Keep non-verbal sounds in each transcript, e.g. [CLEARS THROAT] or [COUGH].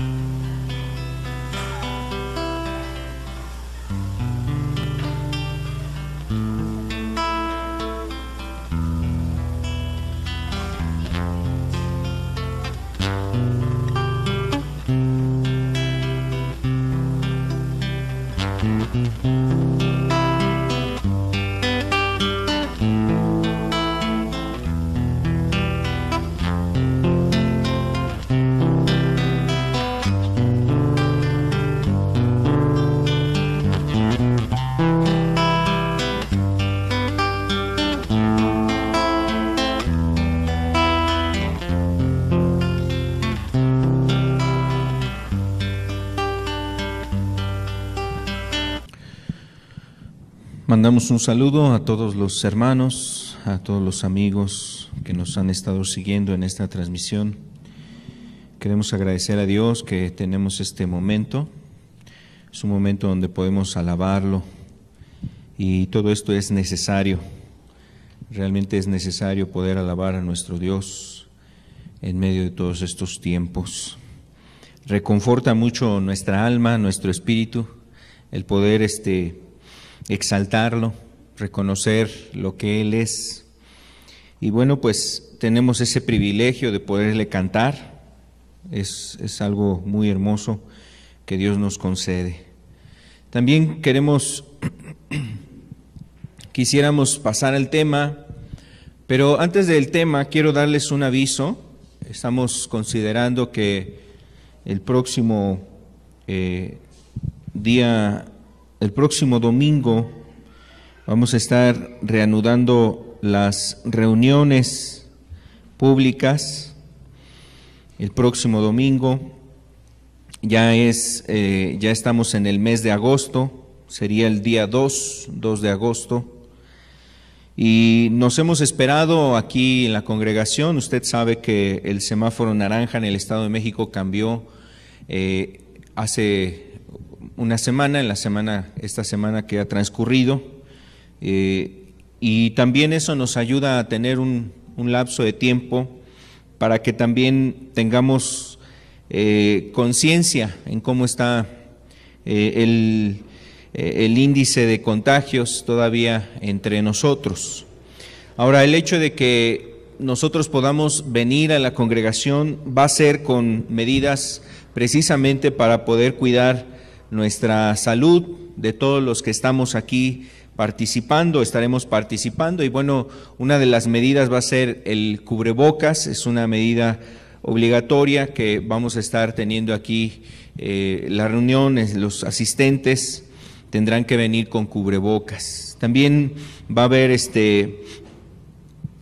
Mm-hmm. mandamos un saludo a todos los hermanos, a todos los amigos que nos han estado siguiendo en esta transmisión. Queremos agradecer a Dios que tenemos este momento. Es un momento donde podemos alabarlo y todo esto es necesario. Realmente es necesario poder alabar a nuestro Dios en medio de todos estos tiempos. Reconforta mucho nuestra alma, nuestro espíritu, el poder este exaltarlo, reconocer lo que Él es. Y bueno, pues tenemos ese privilegio de poderle cantar. Es, algo muy hermoso que Dios nos concede. También queremos, [CLEARS THROAT] quisiéramos pasar al tema, pero antes del tema quiero darles un aviso. Estamos considerando que el próximo eh, día el próximo domingo vamos a estar reanudando las reuniones públicas. El próximo domingo ya es, eh, ya estamos en el mes de agosto, sería el día 2, 2 de agosto. Y nos hemos esperado aquí en la congregación. Usted sabe que el semáforo naranja en el Estado de México cambió eh, hace una semana, en la semana, esta semana que ha transcurrido, eh, y también eso nos ayuda a tener un, lapso de tiempo para que también tengamos eh, conciencia en cómo está eh, el, el índice de contagios todavía entre nosotros. Ahora, el hecho de que nosotros podamos venir a la congregación va a ser con medidas precisamente para poder cuidar nuestra salud, de todos los que estamos aquí participando, estaremos participando. Y bueno, una de las medidas va a ser el cubrebocas, es una medida obligatoria que vamos a estar teniendo aquí eh, la las reuniones, los asistentes tendrán que venir con cubrebocas. También va a haber este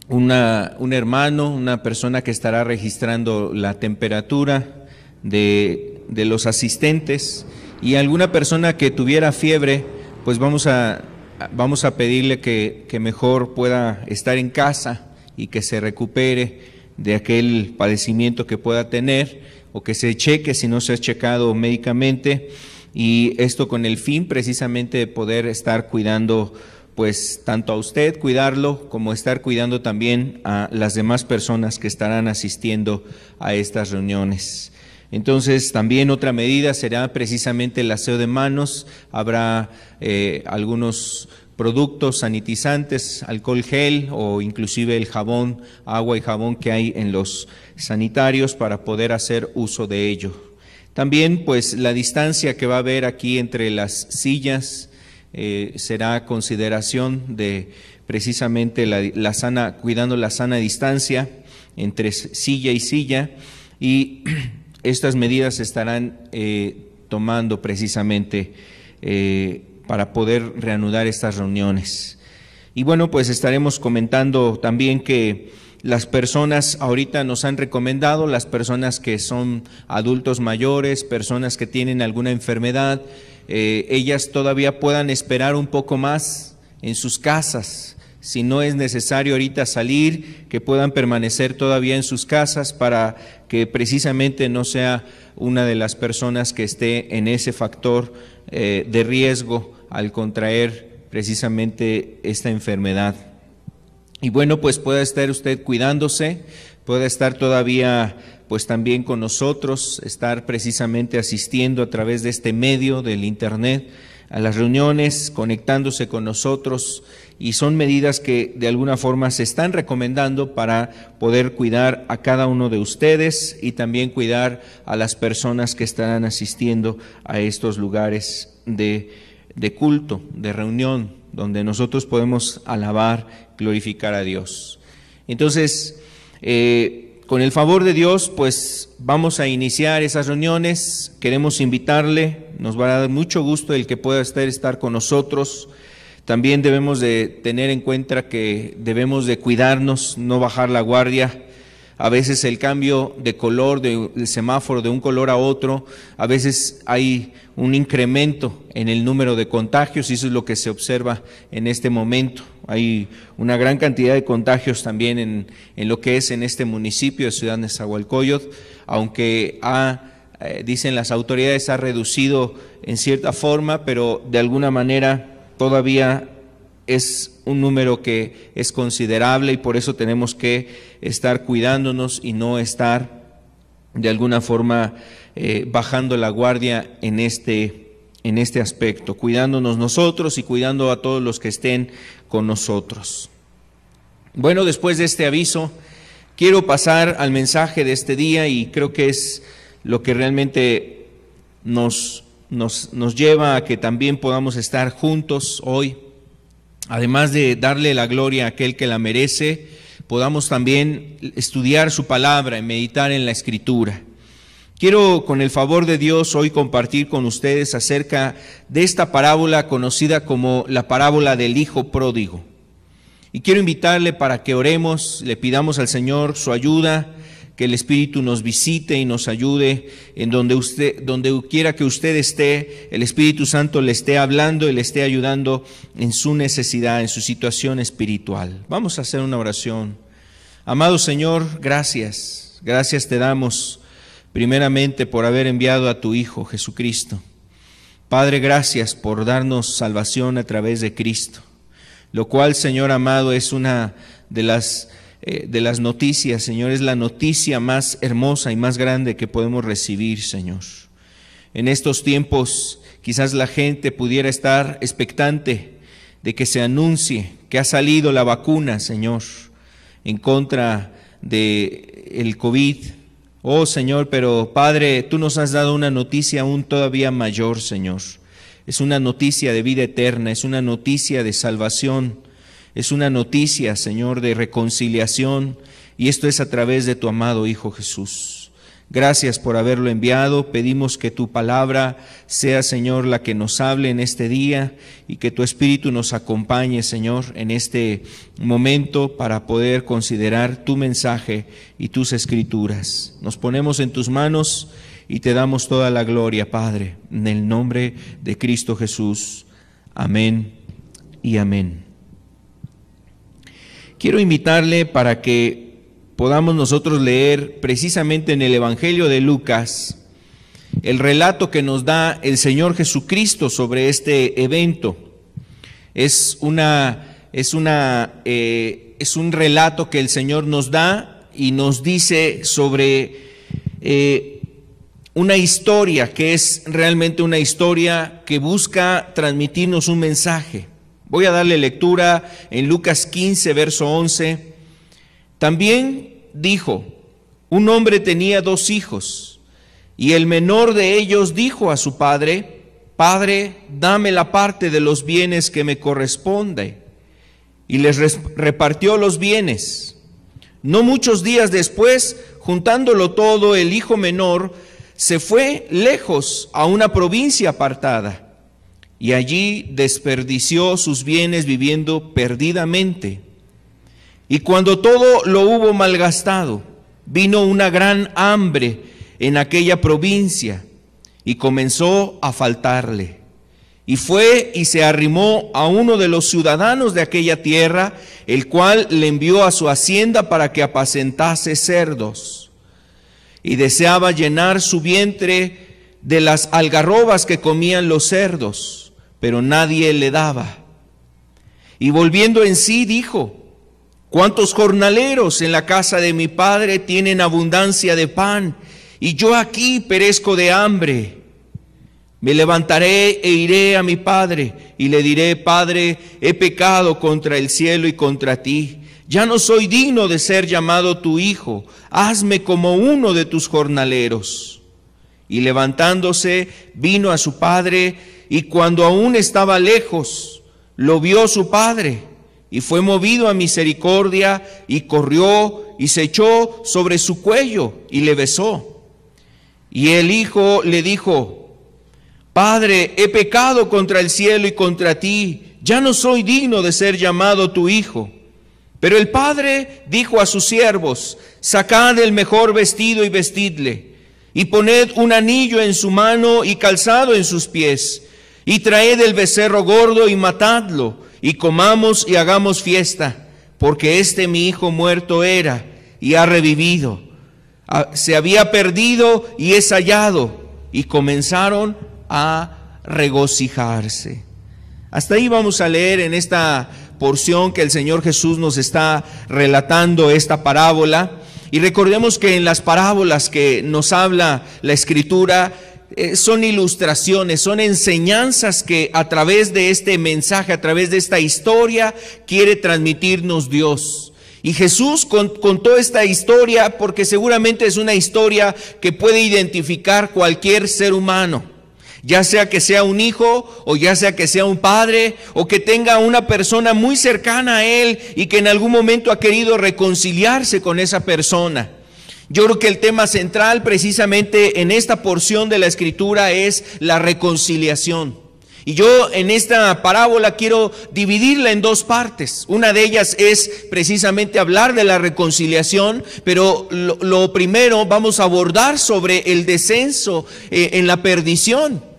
una, un hermano, una persona que estará registrando la temperatura de los asistentes y alguna persona que tuviera fiebre, pues vamos a, vamos a pedirle que, que mejor pueda estar en casa y que se recupere de aquel padecimiento que pueda tener o que se cheque si no se ha checado médicamente y esto con el fin precisamente de poder estar cuidando pues tanto a usted cuidarlo como estar cuidando también a las demás personas que estarán asistiendo a estas reuniones. Entonces, también otra medida será precisamente el aseo de manos. Habrá eh, algunos productos sanitizantes, alcohol gel o inclusive el jabón, agua y jabón que hay en los sanitarios para poder hacer uso de ello. También, pues, la distancia que va a haber aquí entre las sillas eh, será consideración de precisamente la, la sana, cuidando la sana distancia entre silla y silla y [CLEARS THROAT] Estas medidas se estarán eh, tomando precisamente eh, para poder reanudar estas reuniones. Y bueno, pues estaremos comentando también que las personas ahorita nos han recomendado, las personas que son adultos mayores, personas que tienen alguna enfermedad, eh, ellas todavía puedan esperar un poco más en sus casas si no es necesario ahorita salir, que puedan permanecer todavía en sus casas para que precisamente no sea una de las personas que esté en ese factor eh, de riesgo al contraer precisamente esta enfermedad. Y bueno, pues pueda estar usted cuidándose, pueda estar todavía pues también con nosotros, estar precisamente asistiendo a través de este medio del Internet a las reuniones, conectándose con nosotros y son medidas que de alguna forma se están recomendando para poder cuidar a cada uno de ustedes y también cuidar a las personas que estarán asistiendo a estos lugares de, culto, de reunión, donde nosotros podemos alabar, glorificar a Dios. Entonces, eh, con el favor de Dios, pues vamos a iniciar esas reuniones, queremos invitarle, nos va a dar mucho gusto el que pueda estar, estar con nosotros. También debemos de tener en cuenta que debemos de cuidarnos, no bajar la guardia. A veces el cambio de color del semáforo de un color a otro, a veces hay un incremento en el número de contagios y eso es lo que se observa en este momento. Hay una gran cantidad de contagios también en, lo que es en este municipio de Ciudad Nezahualcóyotl, aunque ha eh, dicen las autoridades, ha reducido en cierta forma, pero de alguna manera todavía es un número que es considerable y por eso tenemos que estar cuidándonos y no estar de alguna forma eh, bajando la guardia en este en este aspecto, cuidándonos nosotros y cuidando a todos los que estén con nosotros. Bueno, después de este aviso, quiero pasar al mensaje de este día y creo que es lo que realmente nos nos, nos lleva a que también podamos estar juntos hoy, además de darle la gloria a aquel que la merece, podamos también estudiar su palabra y meditar en la escritura. Quiero, con el favor de Dios, hoy compartir con ustedes acerca de esta parábola conocida como la parábola del Hijo Pródigo. Y quiero invitarle para que oremos, le pidamos al Señor su ayuda que el Espíritu nos visite y nos ayude en donde usted, donde quiera que usted esté, el Espíritu Santo le esté hablando y le esté ayudando en su necesidad, en su situación espiritual. Vamos a hacer una oración. Amado Señor, gracias, gracias te damos primeramente por haber enviado a tu Hijo Jesucristo. Padre, gracias por darnos salvación a través de Cristo, lo cual, Señor amado, es una de las eh, de las noticias, Señor, es la noticia más hermosa y más grande que podemos recibir, Señor. En estos tiempos quizás la gente pudiera estar expectante de que se anuncie que ha salido la vacuna, Señor, en contra de el COVID. Oh, Señor, pero Padre, tú nos has dado una noticia aún todavía mayor, Señor. Es una noticia de vida eterna, es una noticia de salvación es una noticia, Señor, de reconciliación y esto es a través de tu amado Hijo Jesús. Gracias por haberlo enviado. Pedimos que tu palabra sea, Señor, la que nos hable en este día y que tu Espíritu nos acompañe, Señor, en este momento para poder considerar tu mensaje y tus escrituras. Nos ponemos en tus manos y te damos toda la gloria, Padre, en el nombre de Cristo Jesús. Amén y amén quiero invitarle para que podamos nosotros leer precisamente en el Evangelio de Lucas el relato que nos da el Señor Jesucristo sobre este evento. Es una, es una, eh, es un relato que el Señor nos da y nos dice sobre eh, una historia que es realmente una historia que busca transmitirnos un mensaje. Voy a darle lectura en Lucas 15, verso 11. También dijo, un hombre tenía dos hijos, y el menor de ellos dijo a su padre, Padre, dame la parte de los bienes que me corresponde. Y les repartió los bienes. No muchos días después, juntándolo todo, el hijo menor se fue lejos a una provincia apartada y allí desperdició sus bienes viviendo perdidamente. Y cuando todo lo hubo malgastado, vino una gran hambre en aquella provincia y comenzó a faltarle. Y fue y se arrimó a uno de los ciudadanos de aquella tierra, el cual le envió a su hacienda para que apacentase cerdos. Y deseaba llenar su vientre de las algarrobas que comían los cerdos pero nadie le daba. Y volviendo en sí dijo, ¿cuántos jornaleros en la casa de mi padre tienen abundancia de pan? Y yo aquí perezco de hambre. Me levantaré e iré a mi padre y le diré, Padre, he pecado contra el cielo y contra ti. Ya no soy digno de ser llamado tu hijo. Hazme como uno de tus jornaleros. Y levantándose, vino a su padre y cuando aún estaba lejos, lo vio su padre y fue movido a misericordia y corrió y se echó sobre su cuello y le besó. Y el hijo le dijo, Padre, he pecado contra el cielo y contra ti, ya no soy digno de ser llamado tu hijo. Pero el padre dijo a sus siervos, sacad el mejor vestido y vestidle, y poned un anillo en su mano y calzado en sus pies y traed el becerro gordo y matadlo, y comamos y hagamos fiesta, porque este mi hijo muerto era y ha revivido. Ah, se había perdido y es hallado, y comenzaron a regocijarse. Hasta ahí vamos a leer en esta porción que el Señor Jesús nos está relatando esta parábola. Y recordemos que en las parábolas que nos habla la escritura, eh, son ilustraciones, son enseñanzas que a través de este mensaje, a través de esta historia, quiere transmitirnos Dios. Y Jesús contó esta historia porque seguramente es una historia que puede identificar cualquier ser humano ya sea que sea un hijo o ya sea que sea un padre o que tenga una persona muy cercana a él y que en algún momento ha querido reconciliarse con esa persona. Yo creo que el tema central precisamente en esta porción de la escritura es la reconciliación. Y yo en esta parábola quiero dividirla en dos partes. Una de ellas es precisamente hablar de la reconciliación, pero lo, primero vamos a abordar sobre el descenso eh, en la perdición.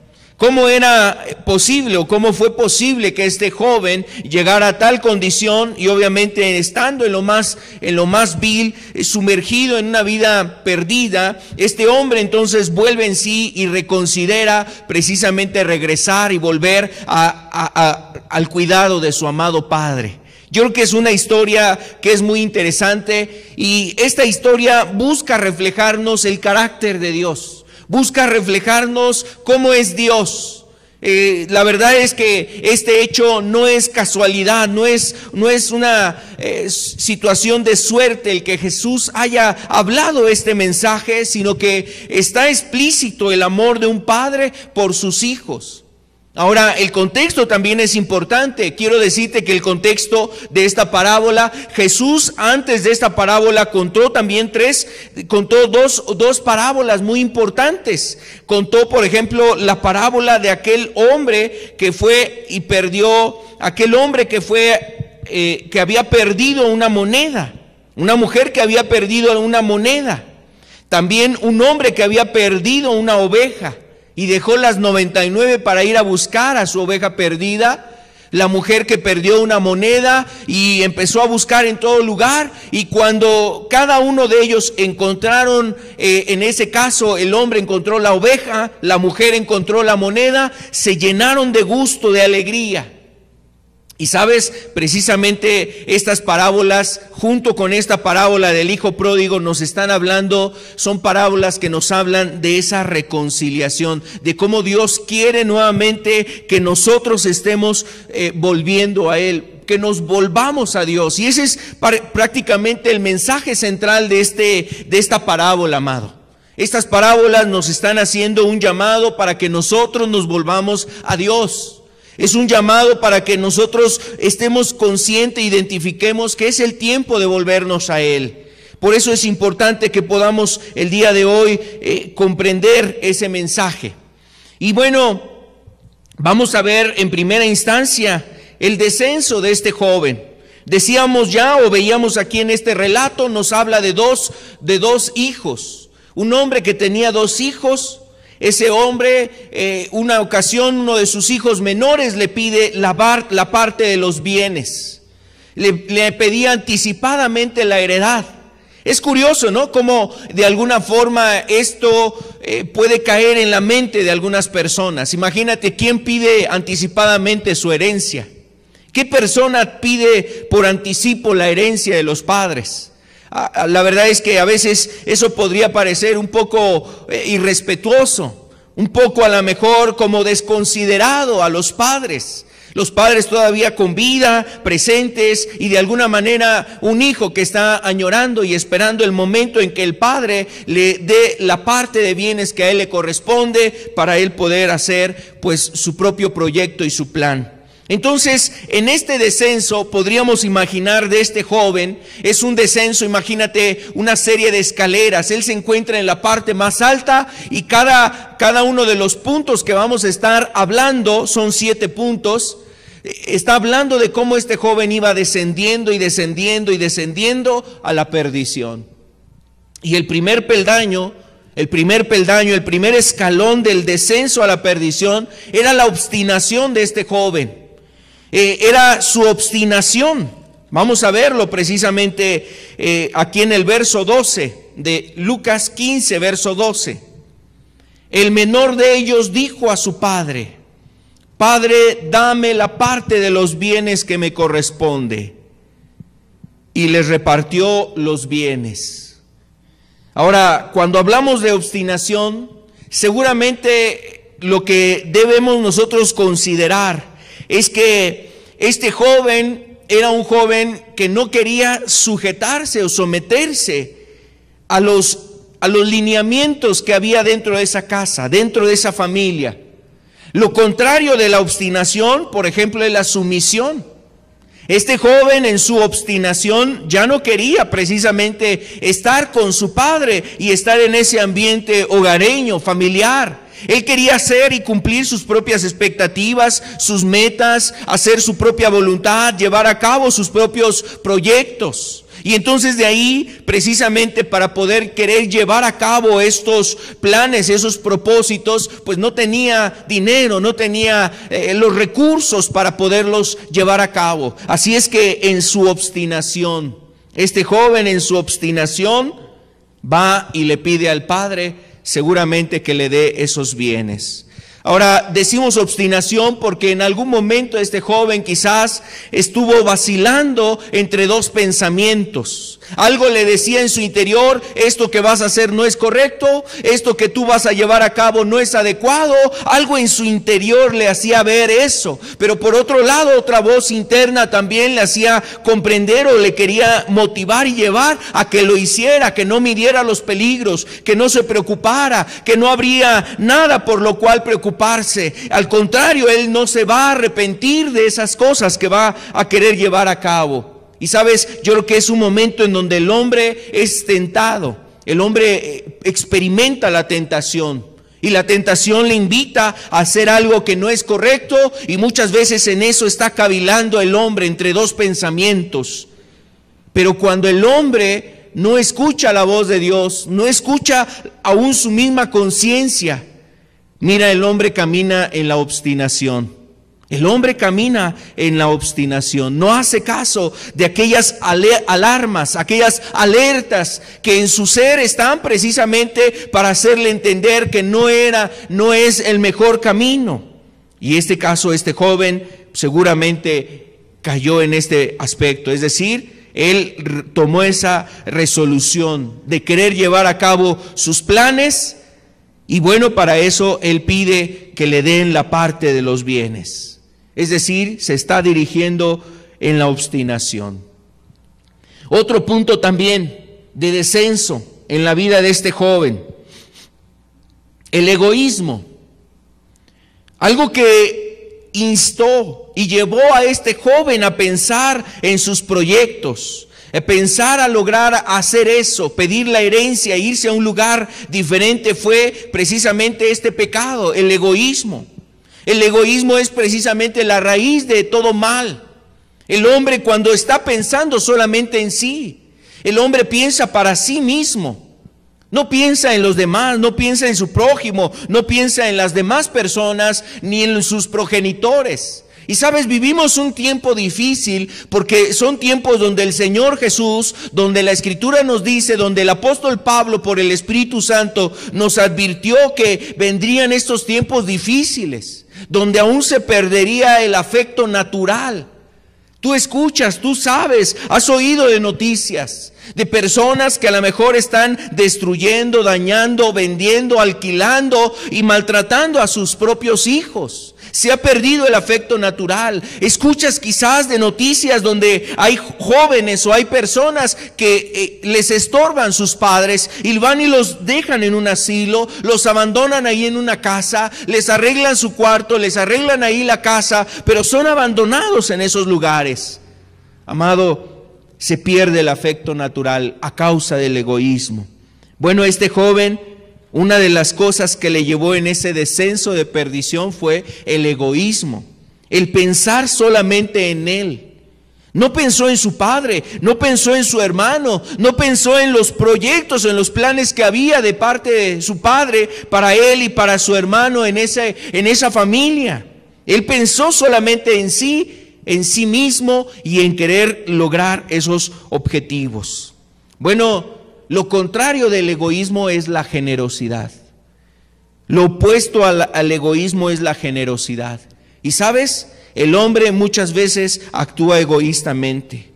¿Cómo era posible o cómo fue posible que este joven llegara a tal condición y obviamente estando en lo más en lo más vil, eh, sumergido en una vida perdida, este hombre entonces vuelve en sí y reconsidera precisamente regresar y volver al cuidado de su amado padre? Yo creo que es una historia que es muy interesante y esta historia busca reflejarnos el carácter de Dios busca reflejarnos cómo es Dios. Eh, la verdad es que este hecho no es casualidad, no es, no es una eh, situación de suerte el que Jesús haya hablado este mensaje, sino que está explícito el amor de un padre por sus hijos. Ahora, el contexto también es importante. Quiero decirte que el contexto de esta parábola, Jesús antes de esta parábola contó también tres, contó dos, dos parábolas muy importantes. Contó, por ejemplo, la parábola de aquel hombre que fue y perdió, aquel hombre que fue, eh, que había perdido una moneda, una mujer que había perdido una moneda, también un hombre que había perdido una oveja y dejó las 99 para ir a buscar a su oveja perdida. La mujer que perdió una moneda y empezó a buscar en todo lugar y cuando cada uno de ellos encontraron, eh, en ese caso el hombre encontró la oveja, la mujer encontró la moneda, se llenaron de gusto, de alegría. Y sabes, precisamente estas parábolas, junto con esta parábola del Hijo Pródigo, nos están hablando, son parábolas que nos hablan de esa reconciliación, de cómo Dios quiere nuevamente que nosotros estemos eh, volviendo a Él, que nos volvamos a Dios. Y ese es prácticamente el mensaje central de, este, de esta parábola, amado. Estas parábolas nos están haciendo un llamado para que nosotros nos volvamos a Dios. Es un llamado para que nosotros estemos conscientes, e identifiquemos que es el tiempo de volvernos a Él. Por eso es importante que podamos el día de hoy eh, comprender ese mensaje. Y bueno, vamos a ver en primera instancia el descenso de este joven. Decíamos ya o veíamos aquí en este relato nos habla de dos de dos hijos. Un hombre que tenía dos hijos ese hombre, eh, una ocasión, uno de sus hijos menores le pide la, parte de los bienes. Le, pedía anticipadamente la heredad. Es curioso, ¿no? Como de alguna forma esto eh, puede caer en la mente de algunas personas. Imagínate quién pide anticipadamente su herencia. ¿Qué persona pide por anticipo la herencia de los padres? Ah, la verdad es que a veces eso podría parecer un poco eh, irrespetuoso, un poco a lo mejor como desconsiderado a los padres. Los padres todavía con vida, presentes y de alguna manera un hijo que está añorando y esperando el momento en que el padre le dé la parte de bienes que a él le corresponde para él poder hacer pues su propio proyecto y su plan. Entonces, en este descenso podríamos imaginar de este joven, es un descenso, imagínate una serie de escaleras, él se encuentra en la parte más alta y cada, uno de los puntos que vamos a estar hablando son siete puntos. Está hablando de cómo este joven iba descendiendo y descendiendo y descendiendo a la perdición. Y el primer peldaño, el primer peldaño, el primer escalón del descenso a la perdición era la obstinación de este joven. Eh, era su obstinación. Vamos a verlo precisamente eh, aquí en el verso 12 de Lucas 15, verso 12. El menor de ellos dijo a su padre, Padre, dame la parte de los bienes que me corresponde. Y les repartió los bienes. Ahora, cuando hablamos de obstinación, seguramente lo que debemos nosotros considerar es que este joven era un joven que no quería sujetarse o someterse a los, a los lineamientos que había dentro de esa casa, dentro de esa familia. Lo contrario de la obstinación, por ejemplo, es la sumisión. Este joven en su obstinación ya no quería precisamente estar con su padre y estar en ese ambiente hogareño, familiar. Él quería hacer y cumplir sus propias expectativas, sus metas, hacer su propia voluntad, llevar a cabo sus propios proyectos. Y entonces de ahí, precisamente para poder querer llevar a cabo estos planes, esos propósitos, pues no tenía dinero, no tenía eh, los recursos para poderlos llevar a cabo. Así es que en su obstinación, este joven en su obstinación va y le pide al Padre, seguramente que le dé esos bienes. Ahora decimos obstinación porque en algún momento este joven quizás estuvo vacilando entre dos pensamientos. Algo le decía en su interior, esto que vas a hacer no es correcto, esto que tú vas a llevar a cabo no es adecuado. Algo en su interior le hacía ver eso. Pero por otro lado, otra voz interna también le hacía comprender o le quería motivar y llevar a que lo hiciera, que no midiera los peligros, que no se preocupara, que no habría nada por lo cual preocuparse. Al contrario, él no se va a arrepentir de esas cosas que va a querer llevar a cabo. Y sabes, yo creo que es un momento en donde el hombre es tentado, el hombre eh, experimenta la tentación. Y la tentación le invita a hacer algo que no es correcto y muchas veces en eso está cavilando el hombre entre dos pensamientos. Pero cuando el hombre no escucha la voz de Dios, no escucha aún su misma conciencia, mira, el hombre camina en la obstinación. El hombre camina en la obstinación, no hace caso de aquellas alarmas, aquellas alertas que en su ser están precisamente para hacerle entender que no era, no es el mejor camino. Y este caso, este joven seguramente cayó en este aspecto, es decir, él tomó esa resolución de querer llevar a cabo sus planes y bueno, para eso él pide que le den la parte de los bienes. Es decir, se está dirigiendo en la obstinación. Otro punto también de descenso en la vida de este joven, el egoísmo. Algo que instó y llevó a este joven a pensar en sus proyectos, a Pensar a lograr hacer eso, pedir la herencia, irse a un lugar diferente fue precisamente este pecado, el egoísmo. El egoísmo es precisamente la raíz de todo mal. El hombre cuando está pensando solamente en sí, el hombre piensa para sí mismo. No piensa en los demás, no piensa en su prójimo, no piensa en las demás personas ni en sus progenitores. Y sabes, vivimos un tiempo difícil porque son tiempos donde el Señor Jesús, donde la Escritura nos dice, donde el apóstol Pablo por el Espíritu Santo nos advirtió que vendrían estos tiempos difíciles donde aún se perdería el afecto natural. Tú escuchas, tú sabes, has oído de noticias de personas que a lo mejor están destruyendo, dañando, vendiendo, alquilando y maltratando a sus propios hijos. Se ha perdido el afecto natural. Escuchas quizás de noticias donde hay jóvenes o hay personas que eh, les estorban sus padres y van y los dejan en un asilo, los abandonan ahí en una casa, les arreglan su cuarto, les arreglan ahí la casa, pero son abandonados en esos lugares. Amado, se pierde el afecto natural a causa del egoísmo. Bueno, este joven una de las cosas que le llevó en ese descenso de perdición fue el egoísmo, el pensar solamente en él. No pensó en su padre, no pensó en su hermano, no pensó en los proyectos, en los planes que había de parte de su padre para él y para su hermano en, en esa familia. Él pensó solamente en sí, en sí mismo y en querer lograr esos objetivos. Bueno, lo contrario del egoísmo es la generosidad. Lo opuesto al, egoísmo es la generosidad. Y sabes, el hombre muchas veces actúa egoístamente.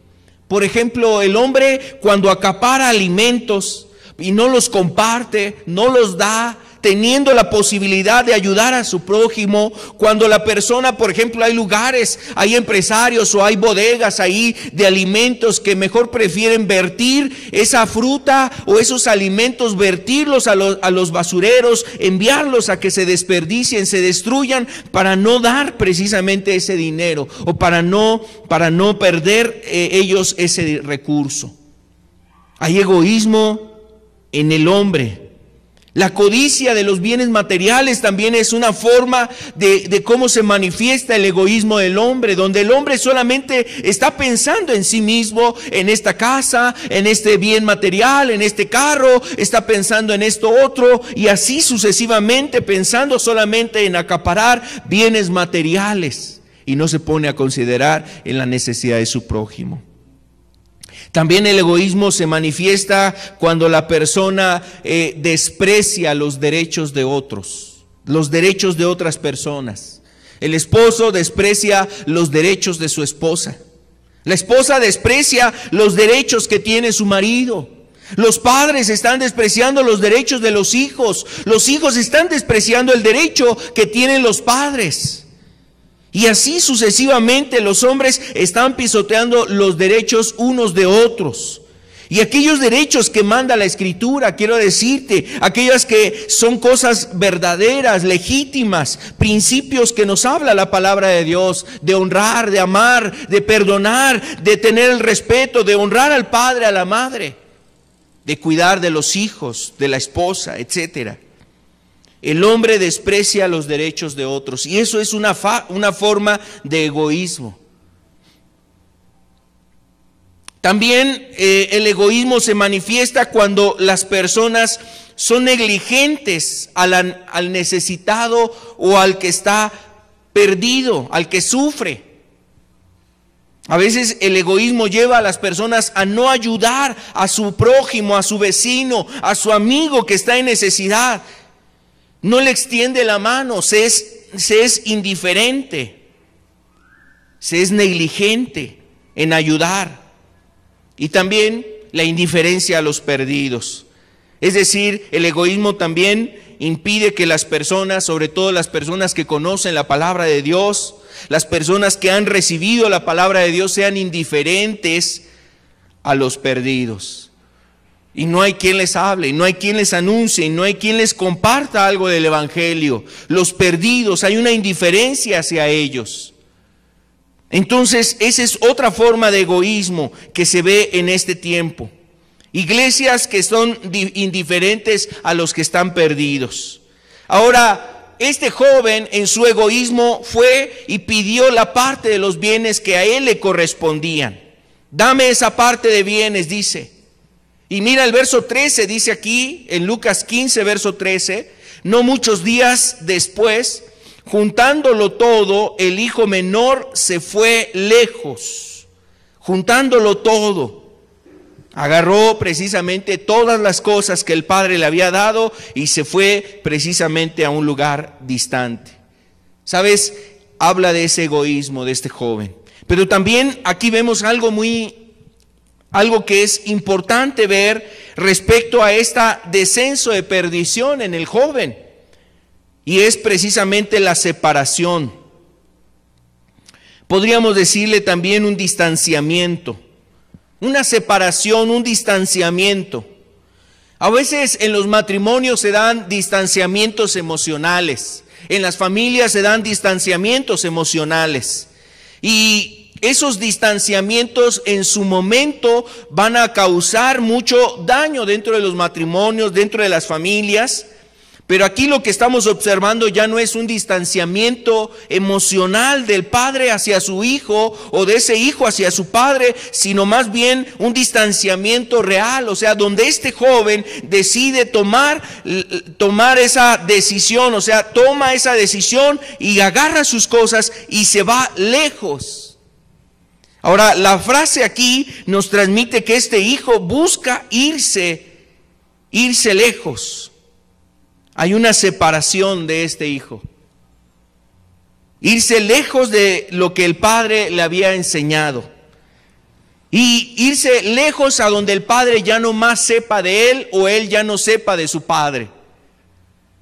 Por ejemplo, el hombre cuando acapara alimentos y no los comparte, no los da, teniendo la posibilidad de ayudar a su prójimo, cuando la persona, por ejemplo, hay lugares, hay empresarios o hay bodegas ahí de alimentos que mejor prefieren vertir esa fruta o esos alimentos, vertirlos a los, basureros, enviarlos a que se desperdicien, se destruyan, para no dar precisamente ese dinero o para no, para no perder eh, ellos ese recurso. Hay egoísmo en el hombre. La codicia de los bienes materiales también es una forma de, de, cómo se manifiesta el egoísmo del hombre, donde el hombre solamente está pensando en sí mismo, en esta casa, en este bien material, en este carro, está pensando en esto otro y así sucesivamente pensando solamente en acaparar bienes materiales y no se pone a considerar en la necesidad de su prójimo. También el egoísmo se manifiesta cuando la persona eh, desprecia los derechos de otros, los derechos de otras personas. El esposo desprecia los derechos de su esposa. La esposa desprecia los derechos que tiene su marido. Los padres están despreciando los derechos de los hijos. Los hijos están despreciando el derecho que tienen los padres. Y así sucesivamente los hombres están pisoteando los derechos unos de otros. Y aquellos derechos que manda la escritura, quiero decirte, aquellas que son cosas verdaderas, legítimas, principios que nos habla la palabra de Dios, de honrar, de amar, de perdonar, de tener el respeto, de honrar al padre, a la madre, de cuidar de los hijos, de la esposa, etcétera. El hombre desprecia los derechos de otros y eso es una, una forma de egoísmo. También eh, el egoísmo se manifiesta cuando las personas son negligentes al, al necesitado o al que está perdido, al que sufre. A veces el egoísmo lleva a las personas a no ayudar a su prójimo, a su vecino, a su amigo que está en necesidad no le extiende la mano, se es, indiferente, se es negligente en ayudar. Y también la indiferencia a los perdidos. Es decir, el egoísmo también impide que las personas, sobre todo las personas que conocen la palabra de Dios, las personas que han recibido la palabra de Dios, sean indiferentes a los perdidos. Y no hay quien les hable, no hay quien les anuncie, no hay quien les comparta algo del Evangelio. Los perdidos, hay una indiferencia hacia ellos. Entonces, esa es otra forma de egoísmo que se ve en este tiempo. Iglesias que son indiferentes a los que están perdidos. Ahora, este joven en su egoísmo fue y pidió la parte de los bienes que a él le correspondían. Dame esa parte de bienes, dice. Y mira el verso 13, dice aquí en Lucas 15, verso 13, no muchos días después, juntándolo todo, el hijo menor se fue lejos, juntándolo todo. Agarró precisamente todas las cosas que el padre le había dado y se fue precisamente a un lugar distante. ¿Sabes? Habla de ese egoísmo de este joven. Pero también aquí vemos algo muy algo que es importante ver respecto a este descenso de perdición en el joven. Y es precisamente la separación. Podríamos decirle también un distanciamiento. Una separación, un distanciamiento. A veces en los matrimonios se dan distanciamientos emocionales, en las familias se dan distanciamientos emocionales. Y esos distanciamientos en su momento van a causar mucho daño dentro de los matrimonios, dentro de las familias. Pero aquí lo que estamos observando ya no es un distanciamiento emocional del padre hacia su hijo o de ese hijo hacia su padre, sino más bien un distanciamiento real, o sea, donde este joven decide tomar, tomar esa decisión, o sea, toma esa decisión y agarra sus cosas y se va lejos. Ahora, la frase aquí nos transmite que este hijo busca irse, irse lejos. Hay una separación de este hijo. Irse lejos de lo que el padre le había enseñado. Y irse lejos a donde el padre ya no más sepa de él o él ya no sepa de su padre.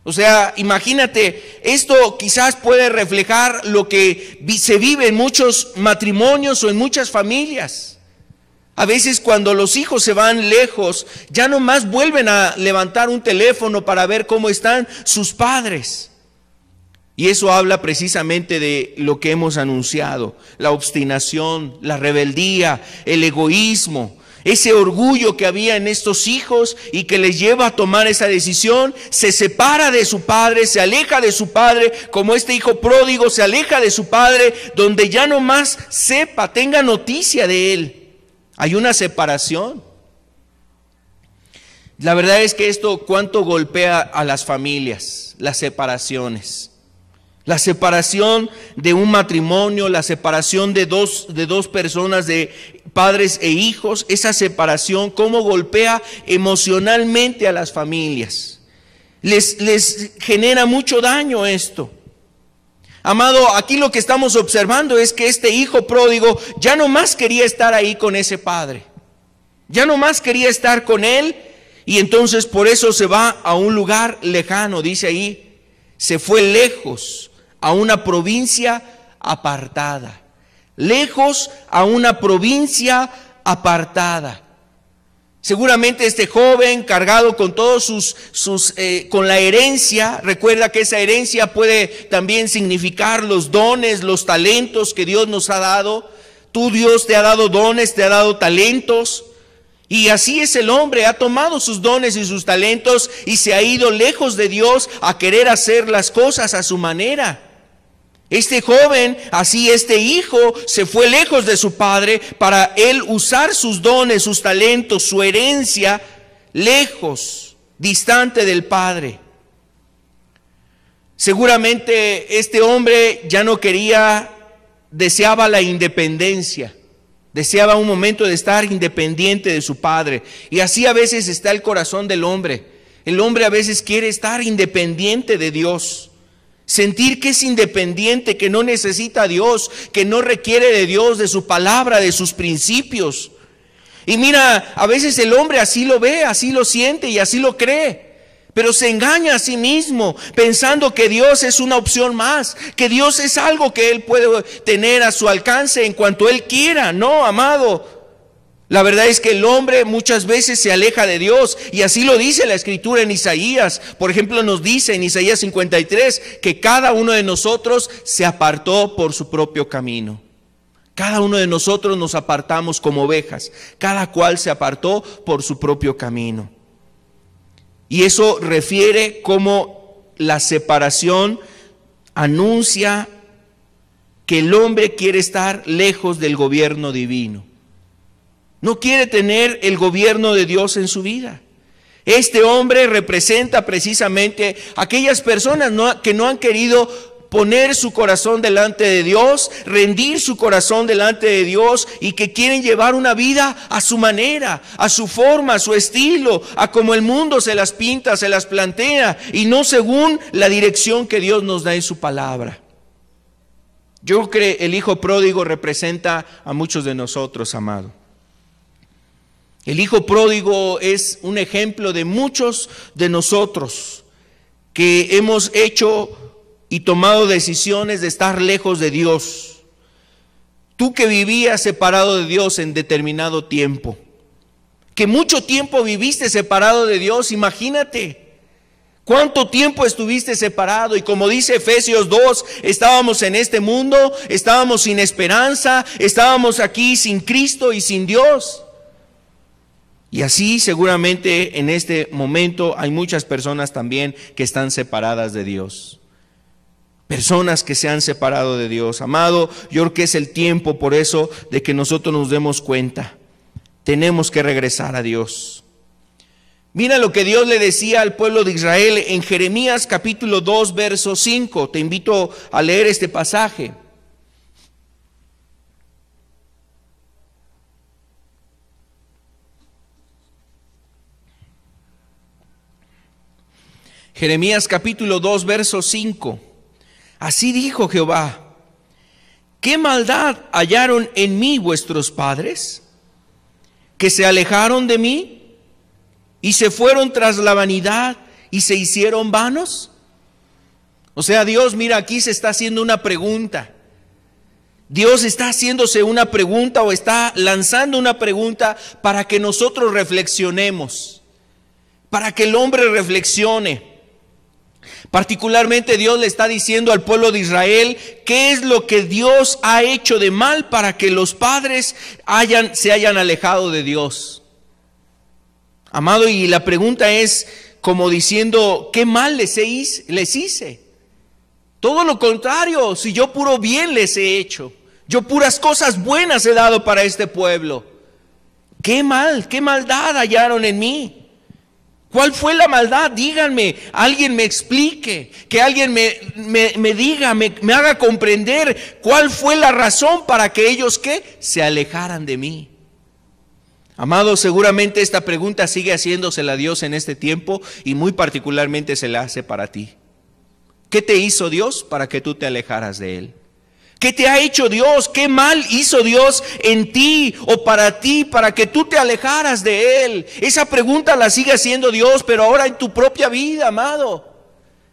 O sea, imagínate, esto quizás puede reflejar lo que se vive en muchos matrimonios o en muchas familias. A veces cuando los hijos se van lejos, ya no más vuelven a levantar un teléfono para ver cómo están sus padres. Y eso habla precisamente de lo que hemos anunciado, la obstinación, la rebeldía, el egoísmo, ese orgullo que había en estos hijos y que les lleva a tomar esa decisión, se separa de su padre, se aleja de su padre, como este hijo pródigo se aleja de su padre, donde ya no más sepa, tenga noticia de él. Hay una separación. La verdad es que esto cuánto golpea a las familias, las separaciones. La separación de un matrimonio, la separación de dos, de dos personas, de padres e hijos, esa separación, cómo golpea emocionalmente a las familias. Les, les genera mucho daño esto. Amado, aquí lo que estamos observando es que este hijo pródigo ya no más quería estar ahí con ese padre. Ya no más quería estar con él y entonces por eso se va a un lugar lejano, dice ahí. Se fue lejos, a una provincia apartada lejos a una provincia apartada. Seguramente este joven cargado con todos sus, eh, con la herencia, recuerda que esa herencia puede también significar los dones, los talentos que Dios nos ha dado. Tú Dios te ha dado dones, te ha dado talentos. Y así es el hombre, ha tomado sus dones y sus talentos y se ha ido lejos de Dios a querer hacer las cosas a su manera. Este joven, así este hijo, se fue lejos de su padre para él usar sus dones, sus talentos, su herencia, lejos, distante del padre. Seguramente este hombre ya no quería, deseaba la independencia, deseaba un momento de estar independiente de su padre. Y así a veces está el corazón del hombre. El hombre a veces quiere estar independiente de Dios. Sentir que es independiente, que no necesita a Dios, que no requiere de Dios, de su palabra, de sus principios. Y mira, a veces el hombre así lo ve, así lo siente y así lo cree. Pero se engaña a sí mismo pensando que Dios es una opción más, que Dios es algo que él puede tener a su alcance en cuanto él quiera. No, amado, la verdad es que el hombre muchas veces se aleja de Dios y así lo dice la escritura en Isaías. Por ejemplo, nos dice en Isaías 53 que cada uno de nosotros se apartó por su propio camino. Cada uno de nosotros nos apartamos como ovejas, cada cual se apartó por su propio camino. Y eso refiere cómo la separación anuncia que el hombre quiere estar lejos del gobierno divino. No quiere tener el gobierno de Dios en su vida. Este hombre representa precisamente aquellas personas que no han querido poner su corazón delante de Dios, rendir su corazón delante de Dios y que quieren llevar una vida a su manera, a su forma, a su estilo, a como el mundo se las pinta, se las plantea y no según la dirección que Dios nos da en su palabra. Yo creo que el hijo pródigo representa a muchos de nosotros, amado. El hijo pródigo es un ejemplo de muchos de nosotros que hemos hecho y tomado decisiones de estar lejos de Dios. Tú que vivías separado de Dios en determinado tiempo, que mucho tiempo viviste separado de Dios, imagínate. ¿Cuánto tiempo estuviste separado? Y como dice Efesios 2, estábamos en este mundo, estábamos sin esperanza, estábamos aquí sin Cristo y sin Dios. Y así seguramente en este momento hay muchas personas también que están separadas de Dios. Personas que se han separado de Dios. Amado, yo creo que es el tiempo por eso de que nosotros nos demos cuenta. Tenemos que regresar a Dios. Mira lo que Dios le decía al pueblo de Israel en Jeremías capítulo 2, verso 5. Te invito a leer este pasaje. Jeremías capítulo 2, verso 5. Así dijo Jehová, ¿qué maldad hallaron en mí vuestros padres? Que se alejaron de mí y se fueron tras la vanidad y se hicieron vanos. O sea, Dios, mira, aquí se está haciendo una pregunta. Dios está haciéndose una pregunta o está lanzando una pregunta para que nosotros reflexionemos, para que el hombre reflexione. Particularmente Dios le está diciendo al pueblo de Israel qué es lo que Dios ha hecho de mal para que los padres se hayan alejado de Dios. Amado, y la pregunta es como diciendo, ¿qué mal les, les hice? Todo lo contrario, si yo puro bien les he hecho, yo puras cosas buenas he dado para este pueblo. ¿Qué mal, qué maldad hallaron en mí? ¿Cuál fue la maldad? Díganme, alguien me explique, que alguien me, me, diga, me, haga comprender cuál fue la razón para que ellos ¿qué? se alejaran de mí. Amado, seguramente esta pregunta sigue haciéndosela a Dios en este tiempo y muy particularmente se la hace para ti. ¿Qué te hizo Dios para que tú te alejaras de Él? ¿Qué te ha hecho Dios? ¿Qué mal hizo Dios en ti o para ti para que tú te alejaras de Él? Esa pregunta la sigue haciendo Dios, pero ahora en tu propia vida, amado.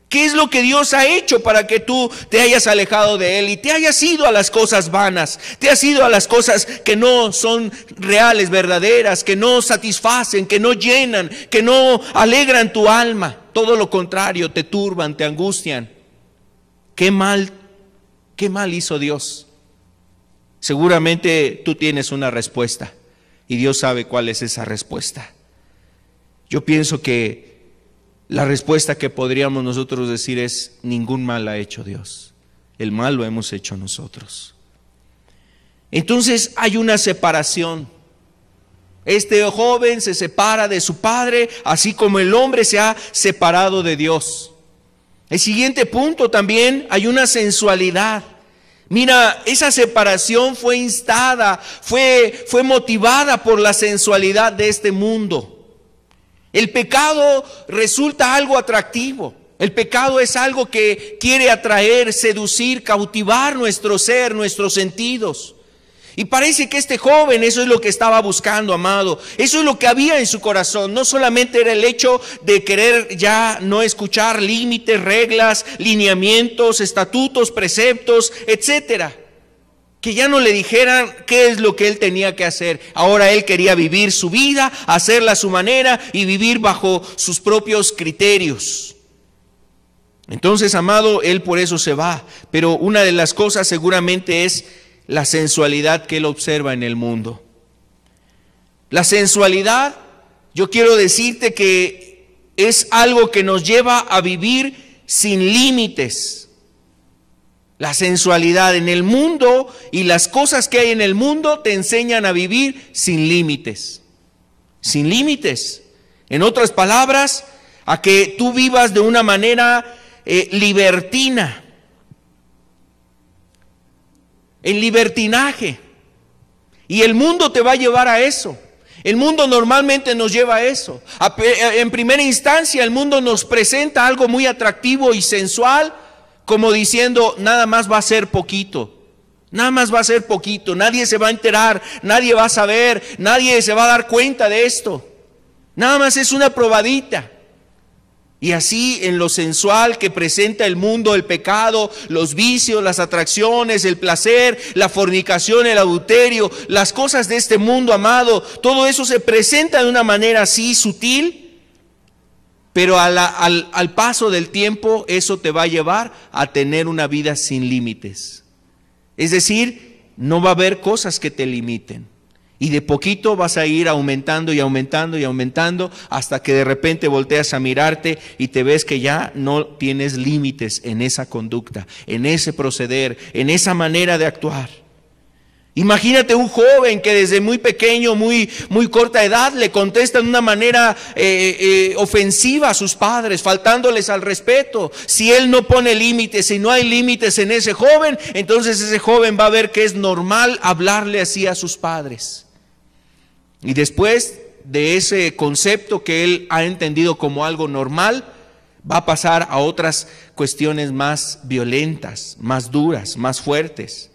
¿Qué es lo que Dios ha hecho para que tú te hayas alejado de Él y te hayas ido a las cosas vanas? Te has ido a las cosas que no son reales, verdaderas, que no satisfacen, que no llenan, que no alegran tu alma. Todo lo contrario, te turban, te angustian. Qué mal ¿Qué mal hizo Dios? Seguramente tú tienes una respuesta y Dios sabe cuál es esa respuesta. Yo pienso que la respuesta que podríamos nosotros decir es, ningún mal ha hecho Dios, el mal lo hemos hecho nosotros. Entonces hay una separación. Este joven se separa de su padre, así como el hombre se ha separado de Dios. El siguiente punto también hay una sensualidad. Mira, esa separación fue instada, fue, fue motivada por la sensualidad de este mundo. El pecado resulta algo atractivo. El pecado es algo que quiere atraer, seducir, cautivar nuestro ser, nuestros sentidos. Y parece que este joven eso es lo que estaba buscando, amado. Eso es lo que había en su corazón. No solamente era el hecho de querer ya no escuchar límites, reglas, lineamientos, estatutos, preceptos, etcétera. Que ya no le dijeran qué es lo que él tenía que hacer. Ahora él quería vivir su vida, hacerla a su manera y vivir bajo sus propios criterios. Entonces, amado, él por eso se va. Pero una de las cosas seguramente es la sensualidad que él observa en el mundo. La sensualidad, yo quiero decirte que es algo que nos lleva a vivir sin límites. La sensualidad en el mundo y las cosas que hay en el mundo te enseñan a vivir sin límites. Sin límites. En otras palabras, a que tú vivas de una manera eh, libertina en libertinaje. Y el mundo te va a llevar a eso. El mundo normalmente nos lleva a eso. Eh, en primera instancia, el mundo nos presenta algo muy atractivo y sensual, como diciendo, nada más va a ser poquito. Nada más va a ser poquito. Nadie se va a enterar, nadie va a saber, nadie se va a dar cuenta de esto. Nada más es una probadita. Y así en lo sensual que presenta el mundo, el pecado, los vicios, las atracciones, el placer, la fornicación, el adulterio, las cosas de este mundo amado, todo eso se presenta de una manera así sutil, pero al, al paso del tiempo eso te va a llevar a tener una vida sin límites. Es decir, no va a haber cosas que te limiten. Y de poquito vas a ir aumentando y aumentando y aumentando hasta que de repente volteas a mirarte y te ves que ya no tienes límites en esa conducta, en ese proceder, en esa manera de actuar. Imagínate un joven que desde muy pequeño, muy, muy corta edad, le contesta de una manera eh, eh, ofensiva a sus padres, faltándoles al respeto. Si él no pone límites, si no hay límites en ese joven, entonces ese joven va a ver que es normal hablarle así a sus padres. Y después de ese concepto que él ha entendido como algo normal, va a pasar a otras cuestiones más violentas, más duras, más fuertes.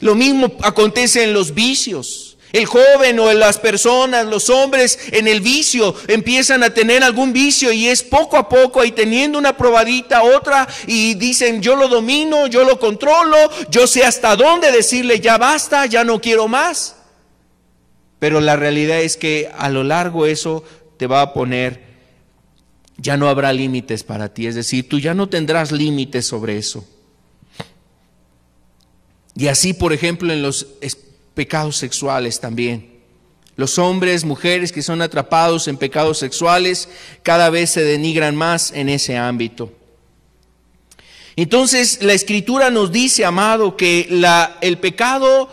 Lo mismo acontece en los vicios. El joven o las personas, los hombres en el vicio empiezan a tener algún vicio y es poco a poco y teniendo una probadita, otra y dicen yo lo domino, yo lo controlo, yo sé hasta dónde decirle ya basta, ya no quiero más. Pero la realidad es que a lo largo eso te va a poner, ya no habrá límites para ti, es decir, tú ya no tendrás límites sobre eso. Y así, por ejemplo, en los pecados sexuales también. Los hombres, mujeres que son atrapados en pecados sexuales cada vez se denigran más en ese ámbito. Entonces, la escritura nos dice, amado, que el pecado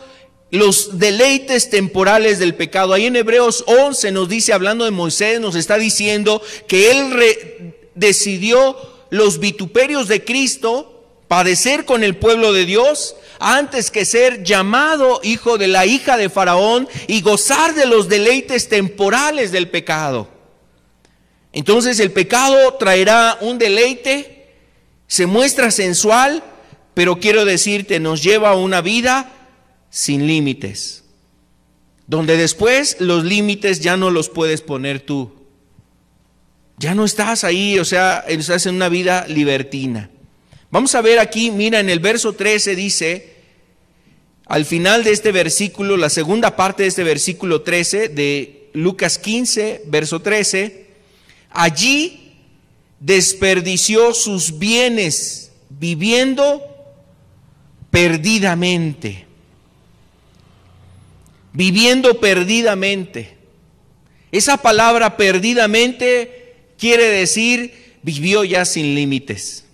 los deleites temporales del pecado. Ahí en Hebreos 11 nos dice, hablando de Moisés, nos está diciendo que él decidió los vituperios de Cristo, padecer con el pueblo de Dios, antes que ser llamado hijo de la hija de Faraón y gozar de los deleites temporales del pecado. Entonces el pecado traerá un deleite, se muestra sensual, pero quiero decirte, nos lleva a una vida sin límites, donde después los límites ya no los puedes poner tú. Ya no estás ahí, o sea, estás en una vida libertina. Vamos a ver aquí, mira, en el verso 13 dice, al final de este versículo, la segunda parte de este versículo 13 de Lucas 15, verso 13, allí desperdició sus bienes viviendo perdidamente viviendo perdidamente. Esa palabra perdidamente quiere decir vivió ya sin límites.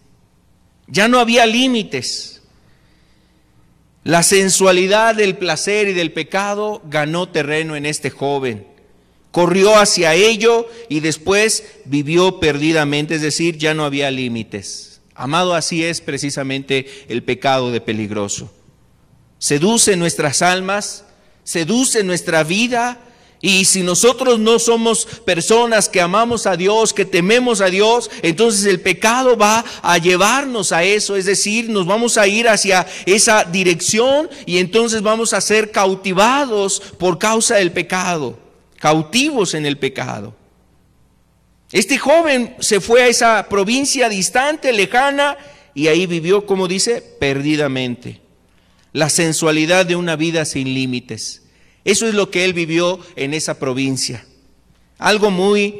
Ya no había límites. La sensualidad del placer y del pecado ganó terreno en este joven. Corrió hacia ello y después vivió perdidamente, es decir, ya no había límites. Amado, así es precisamente el pecado de peligroso. Seduce nuestras almas seduce nuestra vida. Y si nosotros no somos personas que amamos a Dios, que tememos a Dios, entonces el pecado va a llevarnos a eso, es decir, nos vamos a ir hacia esa dirección y entonces vamos a ser cautivados por causa del pecado, cautivos en el pecado. Este joven se fue a esa provincia distante, lejana, y ahí vivió, como dice, perdidamente la sensualidad de una vida sin límites. Eso es lo que él vivió en esa provincia. Algo muy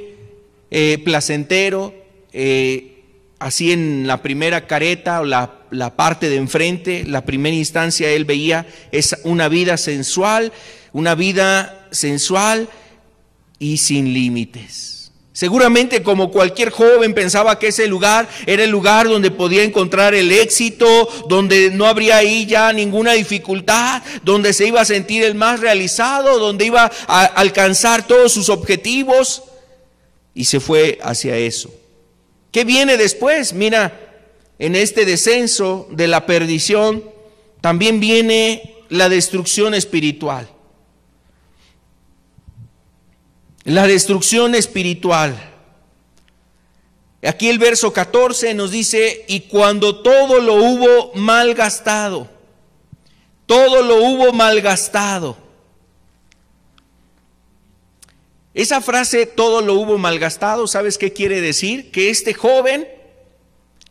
eh, placentero, eh, así en la primera careta o la, la parte de enfrente, la primera instancia él veía es una vida sensual, una vida sensual y sin límites. Seguramente como cualquier joven pensaba que ese lugar era el lugar donde podía encontrar el éxito, donde no habría ahí ya ninguna dificultad, donde se iba a sentir el más realizado, donde iba a alcanzar todos sus objetivos. Y se fue hacia eso. ¿Qué viene después? Mira, en este descenso de la perdición también viene la destrucción espiritual. La destrucción espiritual. Aquí el verso 14 nos dice, y cuando todo lo hubo malgastado, todo lo hubo malgastado. Esa frase, todo lo hubo malgastado, ¿sabes qué quiere decir? Que este joven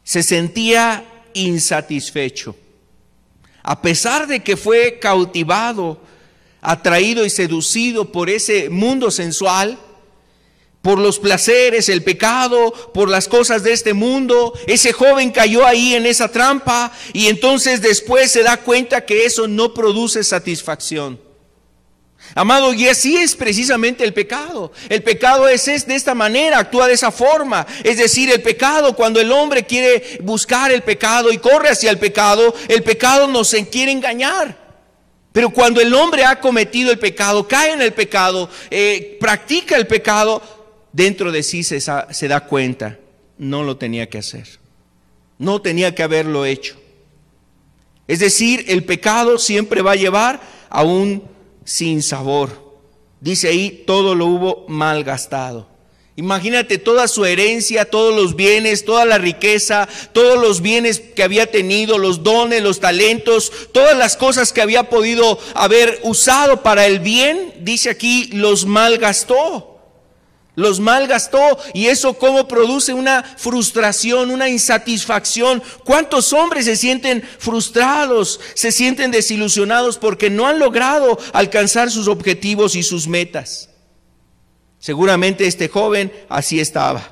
se sentía insatisfecho. A pesar de que fue cautivado atraído y seducido por ese mundo sensual, por los placeres, el pecado, por las cosas de este mundo. Ese joven cayó ahí en esa trampa y entonces después se da cuenta que eso no produce satisfacción. Amado, y así es precisamente el pecado. El pecado es, es, de esta manera, actúa de esa forma. Es decir, el pecado, cuando el hombre quiere buscar el pecado y corre hacia el pecado, el pecado nos quiere engañar. Pero cuando el hombre ha cometido el pecado, cae en el pecado, eh, practica el pecado, dentro de sí se, se da cuenta, no lo tenía que hacer, no tenía que haberlo hecho. Es decir, el pecado siempre va a llevar a un sinsabor. Dice ahí, todo lo hubo malgastado. Imagínate toda su herencia, todos los bienes, toda la riqueza, todos los bienes que había tenido, los dones, los talentos, todas las cosas que había podido haber usado para el bien, dice aquí, los malgastó. Los malgastó y eso como produce una frustración, una insatisfacción. ¿Cuántos hombres se sienten frustrados, se sienten desilusionados porque no han logrado alcanzar sus objetivos y sus metas? Seguramente este joven así estaba.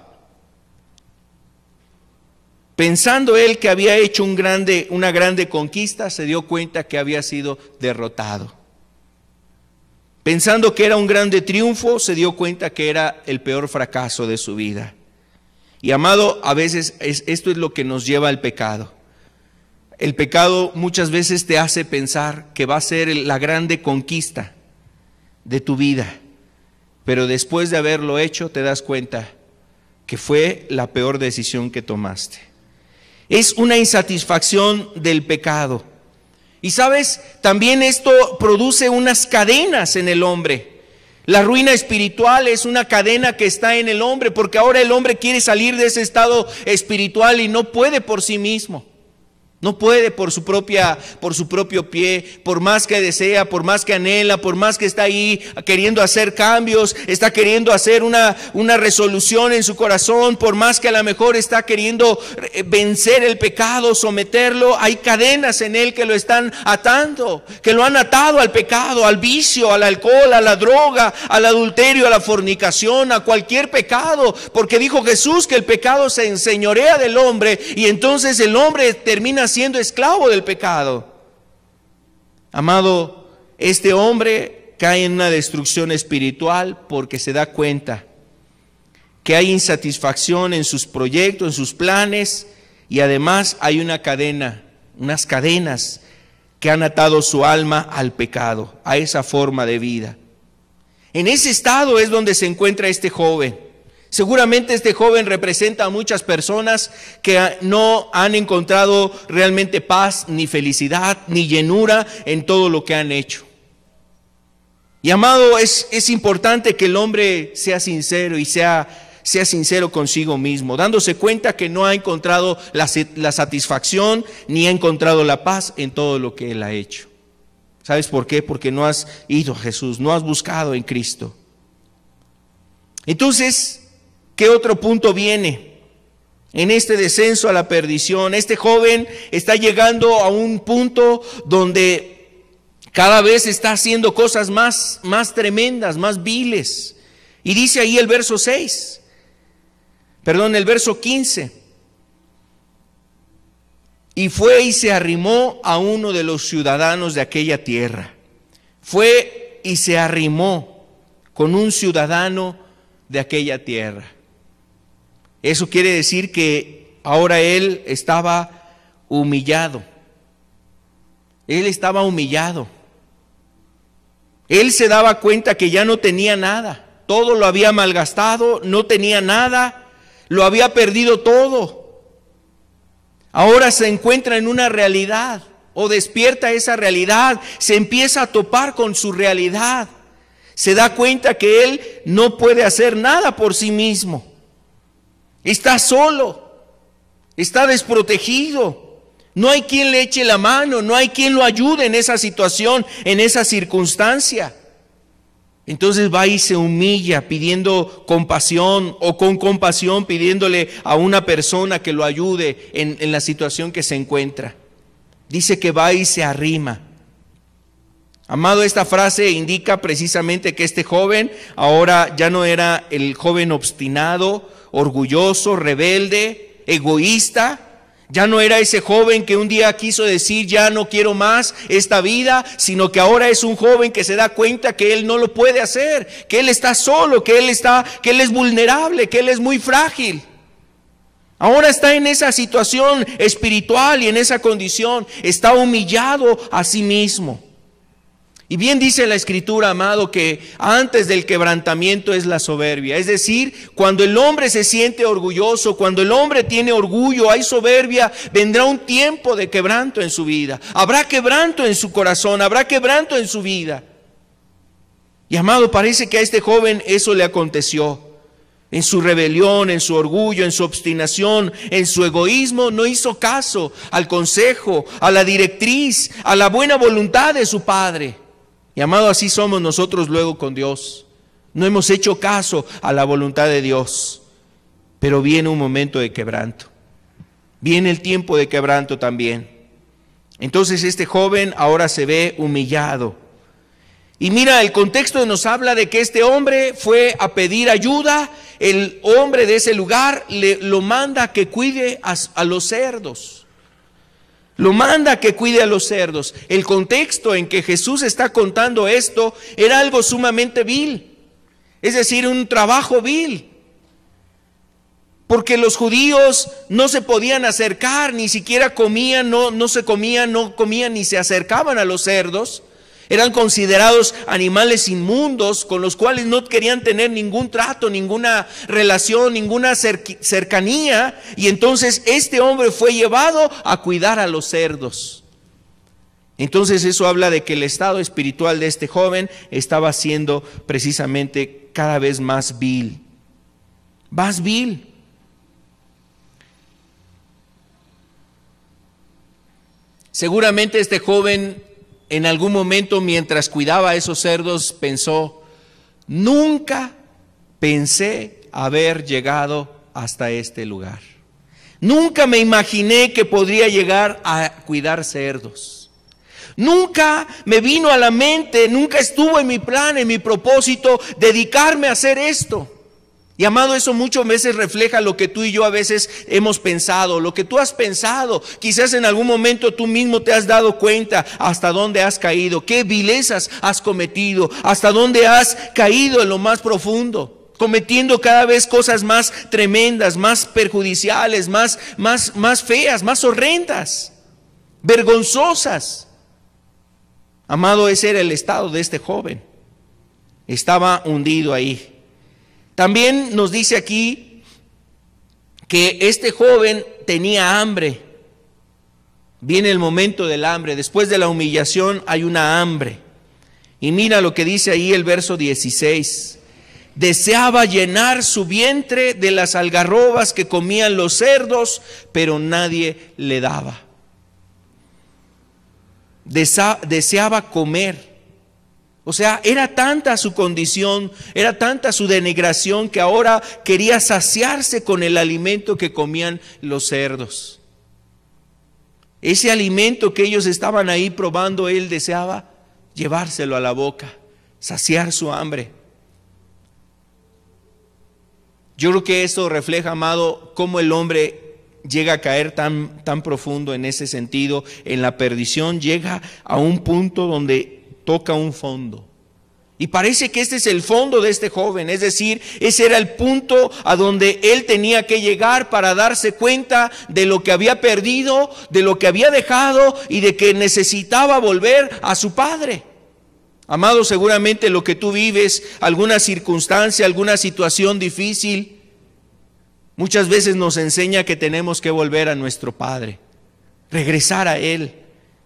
Pensando él que había hecho un grande, una grande conquista, se dio cuenta que había sido derrotado. Pensando que era un grande triunfo, se dio cuenta que era el peor fracaso de su vida. Y amado, a veces es, esto es lo que nos lleva al pecado. El pecado muchas veces te hace pensar que va a ser la grande conquista de tu vida pero después de haberlo hecho te das cuenta que fue la peor decisión que tomaste. Es una insatisfacción del pecado. Y sabes, también esto produce unas cadenas en el hombre. La ruina espiritual es una cadena que está en el hombre, porque ahora el hombre quiere salir de ese estado espiritual y no puede por sí mismo. No puede por su propia, por su propio pie, por más que desea, por más que anhela, por más que está ahí queriendo hacer cambios, está queriendo hacer una, una resolución en su corazón, por más que a lo mejor está queriendo eh, vencer el pecado, someterlo, hay cadenas en él que lo están atando, que lo han atado al pecado, al vicio, al alcohol, a la droga, al adulterio, a la fornicación, a cualquier pecado, porque dijo Jesús que el pecado se enseñorea del hombre y entonces el hombre termina siendo esclavo del pecado. Amado, este hombre cae en una destrucción espiritual porque se da cuenta que hay insatisfacción en sus proyectos, en sus planes, y además hay una cadena, unas cadenas que han atado su alma al pecado, a esa forma de vida. En ese estado es donde se encuentra este joven. Seguramente este joven representa a muchas personas que no han encontrado realmente paz, ni felicidad, ni llenura en todo lo que han hecho. Y amado, es, es importante que el hombre sea sincero y sea sea sincero consigo mismo, dándose cuenta que no ha encontrado la, la, satisfacción ni ha encontrado la paz en todo lo que él ha hecho. ¿Sabes por qué? Porque no has ido a Jesús, no has buscado en Cristo. Entonces, ¿Qué otro punto viene? En este descenso a la perdición, este joven está llegando a un punto donde cada vez está haciendo cosas más, más tremendas, más viles. Y dice ahí el verso 6, perdón, el verso 15. Y fue y se arrimó a uno de los ciudadanos de aquella tierra. Fue y se arrimó con un ciudadano de aquella tierra. Eso quiere decir que ahora él estaba humillado. Él estaba humillado. Él se daba cuenta que ya no tenía nada. Todo lo había malgastado, no tenía nada, lo había perdido todo. Ahora se encuentra en una realidad o despierta esa realidad, se empieza a topar con su realidad. Se da cuenta que él no puede hacer nada por sí mismo está solo, está desprotegido, no hay quien le eche la mano, no hay quien lo ayude en esa situación, en esa circunstancia. Entonces va y se humilla pidiendo compasión o con compasión pidiéndole a una persona que lo ayude en, la situación que se encuentra. Dice que va y se arrima. Amado, esta frase indica precisamente que este joven ahora ya no era el joven obstinado, orgulloso, rebelde, egoísta. Ya no era ese joven que un día quiso decir, ya no quiero más esta vida, sino que ahora es un joven que se da cuenta que él no lo puede hacer, que él está solo, que él está, que él es vulnerable, que él es muy frágil. Ahora está en esa situación espiritual y en esa condición, está humillado a sí mismo. Y bien dice la escritura, amado, que antes del quebrantamiento es la soberbia. Es decir, cuando el hombre se siente orgulloso, cuando el hombre tiene orgullo, hay soberbia, vendrá un tiempo de quebranto en su vida. Habrá quebranto en su corazón, habrá quebranto en su vida. Y amado, parece que a este joven eso le aconteció. En su rebelión, en su orgullo, en su obstinación, en su egoísmo, no hizo caso al consejo, a la directriz, a la buena voluntad de su padre. Y amado, así somos nosotros luego con Dios. No hemos hecho caso a la voluntad de Dios, pero viene un momento de quebranto. Viene el tiempo de quebranto también. Entonces este joven ahora se ve humillado. Y mira, el contexto nos habla de que este hombre fue a pedir ayuda, el hombre de ese lugar le, lo manda que cuide a los cerdos. Lo manda que cuide a los cerdos. El contexto en que Jesús está contando esto era algo sumamente vil, es decir, un trabajo vil. Porque los judíos no se podían acercar, ni siquiera comían, no, no se comían, no comían, ni se acercaban a los cerdos. Eran considerados animales inmundos con los cuales no querían tener ningún trato, ninguna relación, ninguna cercanía. Y entonces este hombre fue llevado a cuidar a los cerdos. Entonces eso habla de que el estado espiritual de este joven estaba siendo precisamente cada vez más vil. Más vil. Seguramente este joven en algún momento mientras cuidaba a esos cerdos pensó, nunca pensé haber llegado hasta este lugar. Nunca me imaginé que podría llegar a cuidar cerdos. Nunca me vino a la mente, nunca estuvo en mi plan, en mi propósito, dedicarme a hacer esto. Y amado, eso muchas veces refleja lo que tú y yo a veces hemos pensado, lo que tú has pensado. Quizás en algún momento tú mismo te has dado cuenta hasta dónde has caído, qué vilezas has cometido, hasta dónde has caído en lo más profundo, cometiendo cada vez cosas más tremendas, más perjudiciales, más, más, más feas, más horrendas, vergonzosas. Amado, ese era el estado de este joven. Estaba hundido ahí también nos dice aquí que este joven tenía hambre. Viene el momento del hambre. Después de la humillación hay una hambre. Y mira lo que dice ahí el verso 16. Deseaba llenar su vientre de las algarrobas que comían los cerdos, pero nadie le daba. deseaba comer. O sea, era tanta su condición, era tanta su denigración que ahora quería saciarse con el alimento que comían los cerdos. Ese alimento que ellos estaban ahí probando, él deseaba llevárselo a la boca, saciar su hambre. Yo creo que eso refleja, amado, cómo el hombre llega a caer tan, tan profundo en ese sentido, en la perdición, llega a un punto donde toca un fondo. Y parece que este es el fondo de este joven, es decir, ese era el punto a donde él tenía que llegar para darse cuenta de lo que había perdido, de lo que había dejado y de que necesitaba volver a su padre. Amado, seguramente lo que tú vives, alguna circunstancia, alguna situación difícil, muchas veces nos enseña que tenemos que volver a nuestro Padre, regresar a Él,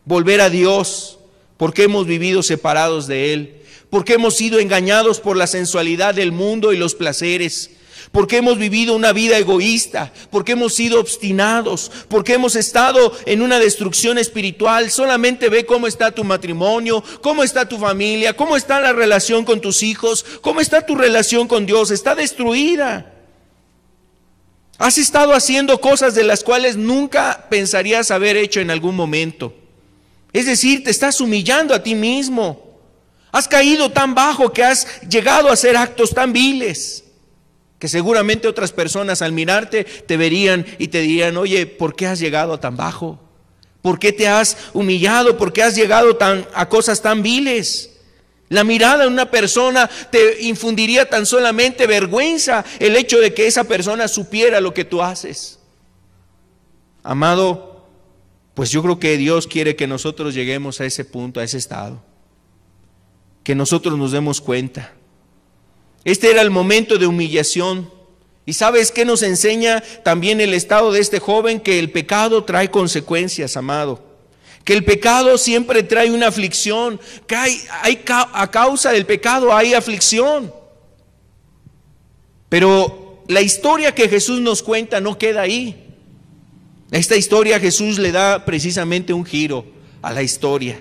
volver a Dios porque hemos vivido separados de Él, porque hemos sido engañados por la sensualidad del mundo y los placeres, porque hemos vivido una vida egoísta, porque hemos sido obstinados, porque hemos estado en una destrucción espiritual. Solamente ve cómo está tu matrimonio, cómo está tu familia, cómo está la relación con tus hijos, cómo está tu relación con Dios. Está destruida. Has estado haciendo cosas de las cuales nunca pensarías haber hecho en algún momento. Es decir, te estás humillando a ti mismo. Has caído tan bajo que has llegado a hacer actos tan viles que seguramente otras personas al mirarte te verían y te dirían, oye, ¿por qué has llegado tan bajo? ¿Por qué te has humillado? ¿Por qué has llegado tan, a cosas tan viles? La mirada de una persona te infundiría tan solamente vergüenza el hecho de que esa persona supiera lo que tú haces. Amado, pues yo creo que Dios quiere que nosotros lleguemos a ese punto, a ese estado. Que nosotros nos demos cuenta. Este era el momento de humillación. ¿Y sabes qué nos enseña también el estado de este joven? Que el pecado trae consecuencias, amado. Que el pecado siempre trae una aflicción. Que hay a causa del pecado hay aflicción. Pero la historia que Jesús nos cuenta no queda ahí. Esta historia Jesús le da precisamente un giro a la historia,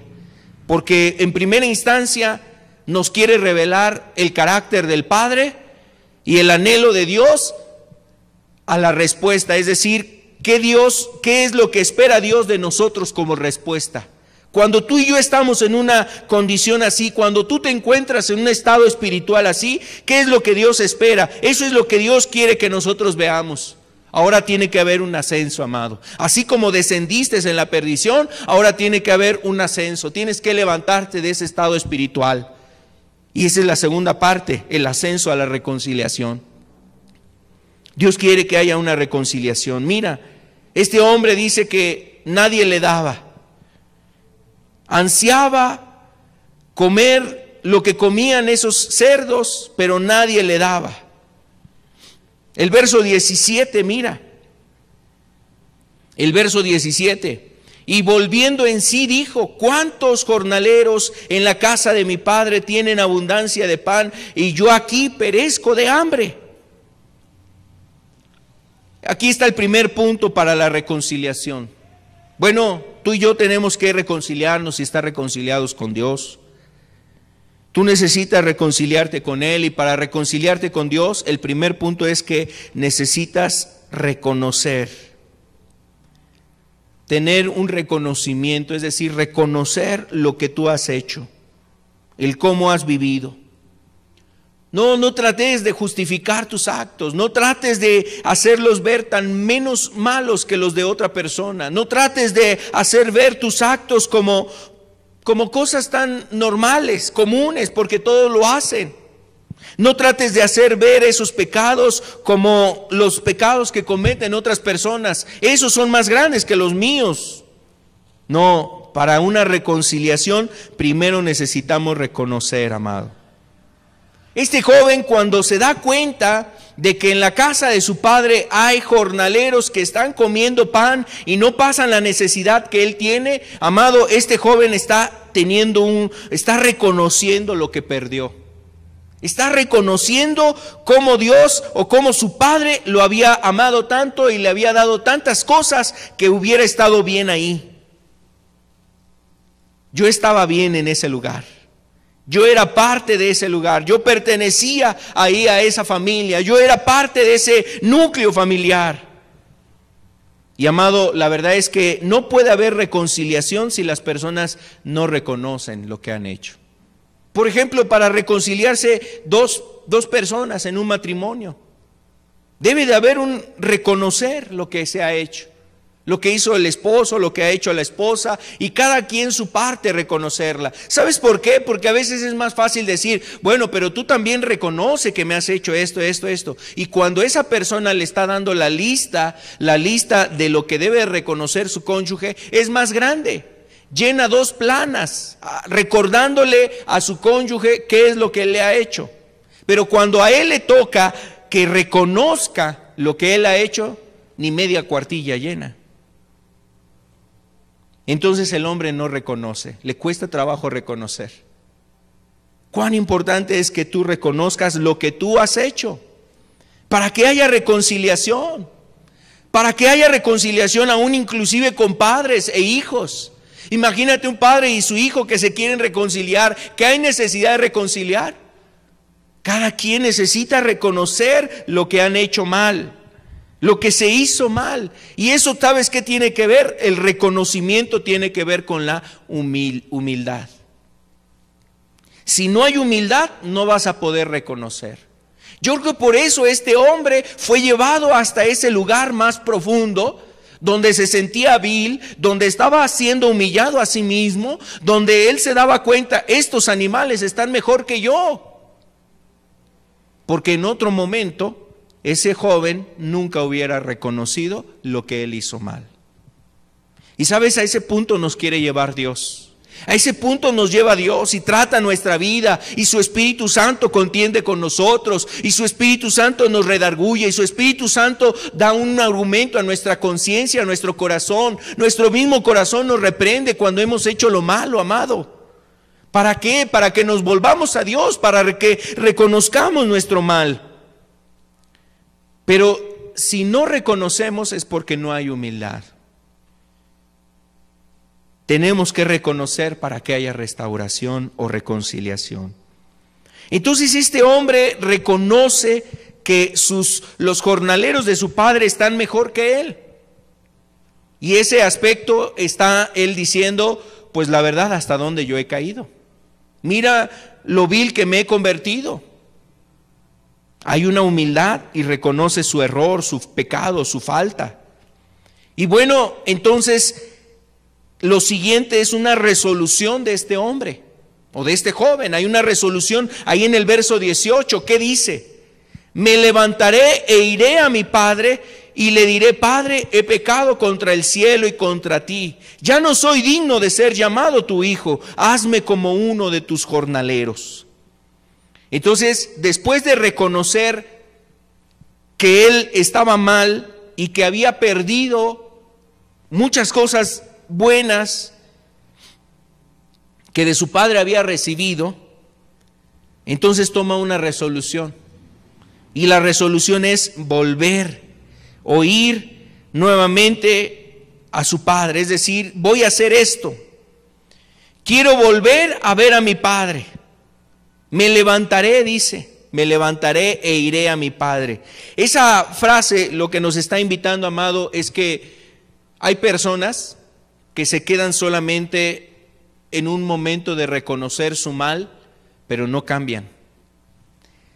porque en primera instancia nos quiere revelar el carácter del Padre y el anhelo de Dios a la respuesta, es decir, qué Dios, qué es lo que espera Dios de nosotros como respuesta. Cuando tú y yo estamos en una condición así, cuando tú te encuentras en un estado espiritual así, ¿qué es lo que Dios espera? Eso es lo que Dios quiere que nosotros veamos. Ahora tiene que haber un ascenso, amado. Así como descendiste en la perdición, ahora tiene que haber un ascenso. Tienes que levantarte de ese estado espiritual. Y esa es la segunda parte, el ascenso a la reconciliación. Dios quiere que haya una reconciliación. Mira, este hombre dice que nadie le daba. Ansiaba comer lo que comían esos cerdos, pero nadie le daba. El verso 17, mira. El verso 17. Y volviendo en sí dijo, ¿cuántos jornaleros en la casa de mi padre tienen abundancia de pan y yo aquí perezco de hambre? Aquí está el primer punto para la reconciliación. Bueno, tú y yo tenemos que reconciliarnos y estar reconciliados con Dios. Tú necesitas reconciliarte con Él y para reconciliarte con Dios, el primer punto es que necesitas reconocer. Tener un reconocimiento, es decir, reconocer lo que tú has hecho, el cómo has vivido. No, no trates de justificar tus actos, no trates de hacerlos ver tan menos malos que los de otra persona, no trates de hacer ver tus actos como, como cosas tan normales, comunes, porque todos lo hacen. No trates de hacer ver esos pecados como los pecados que cometen otras personas. Esos son más grandes que los míos. No, para una reconciliación primero necesitamos reconocer, amado. Este joven cuando se da cuenta de que en la casa de su padre hay jornaleros que están comiendo pan y no pasan la necesidad que él tiene, amado, este joven está teniendo un, está reconociendo lo que perdió. Está reconociendo cómo Dios o cómo su padre lo había amado tanto y le había dado tantas cosas que hubiera estado bien ahí. Yo estaba bien en ese lugar. Yo era parte de ese lugar, yo pertenecía ahí a esa familia, yo era parte de ese núcleo familiar. Y amado, la verdad es que no puede haber reconciliación si las personas no reconocen lo que han hecho. Por ejemplo, para reconciliarse dos, personas en un matrimonio, debe de haber un reconocer lo que se ha hecho lo que hizo el esposo, lo que ha hecho la esposa, y cada quien su parte reconocerla. ¿Sabes por qué? Porque a veces es más fácil decir, bueno, pero tú también reconoce que me has hecho esto, esto, esto. Y cuando esa persona le está dando la lista, la lista de lo que debe reconocer su cónyuge, es más grande. Llena dos planas, ah, recordándole a su cónyuge qué es lo que le ha hecho. Pero cuando a él le toca que reconozca lo que él ha hecho, ni media cuartilla llena entonces el hombre no reconoce, le cuesta trabajo reconocer. Cuán importante es que tú reconozcas lo que tú has hecho, para que haya reconciliación, para que haya reconciliación aún inclusive con padres e hijos. Imagínate un padre y su hijo que se quieren reconciliar, que hay necesidad de reconciliar. Cada quien necesita reconocer lo que han hecho mal lo que se hizo mal. Y eso, ¿sabes qué tiene que ver? El reconocimiento tiene que ver con la humildad. Si no hay humildad, no vas a poder reconocer. Yo creo que por eso este hombre fue llevado hasta ese lugar más profundo, donde se sentía vil, donde estaba siendo humillado a sí mismo, donde él se daba cuenta, estos animales están mejor que yo. Porque en otro momento ese joven nunca hubiera reconocido lo que él hizo mal. Y sabes, a ese punto nos quiere llevar Dios. A ese punto nos lleva Dios y trata nuestra vida y su Espíritu Santo contiende con nosotros y su Espíritu Santo nos redarguye y su Espíritu Santo da un argumento a nuestra conciencia, a nuestro corazón. Nuestro mismo corazón nos reprende cuando hemos hecho lo malo, amado. ¿Para qué? Para que nos volvamos a Dios, para que reconozcamos nuestro mal. Pero si no reconocemos es porque no hay humildad. Tenemos que reconocer para que haya restauración o reconciliación. Entonces este hombre reconoce que sus, los jornaleros de su padre están mejor que él. Y ese aspecto está él diciendo, pues la verdad, hasta dónde yo he caído. Mira lo vil que me he convertido. Hay una humildad y reconoce su error, su pecado, su falta. Y bueno, entonces lo siguiente es una resolución de este hombre o de este joven. Hay una resolución ahí en el verso 18. ¿Qué dice? Me levantaré e iré a mi padre y le diré, Padre, he pecado contra el cielo y contra ti. Ya no soy digno de ser llamado tu hijo. Hazme como uno de tus jornaleros. Entonces, después de reconocer que él estaba mal y que había perdido muchas cosas buenas que de su padre había recibido, entonces toma una resolución. Y la resolución es volver, oír nuevamente a su padre, es decir, voy a hacer esto. Quiero volver a ver a mi padre. Me levantaré, dice, me levantaré e iré a mi Padre. Esa frase lo que nos está invitando, amado, es que hay personas que se quedan solamente en un momento de reconocer su mal, pero no cambian.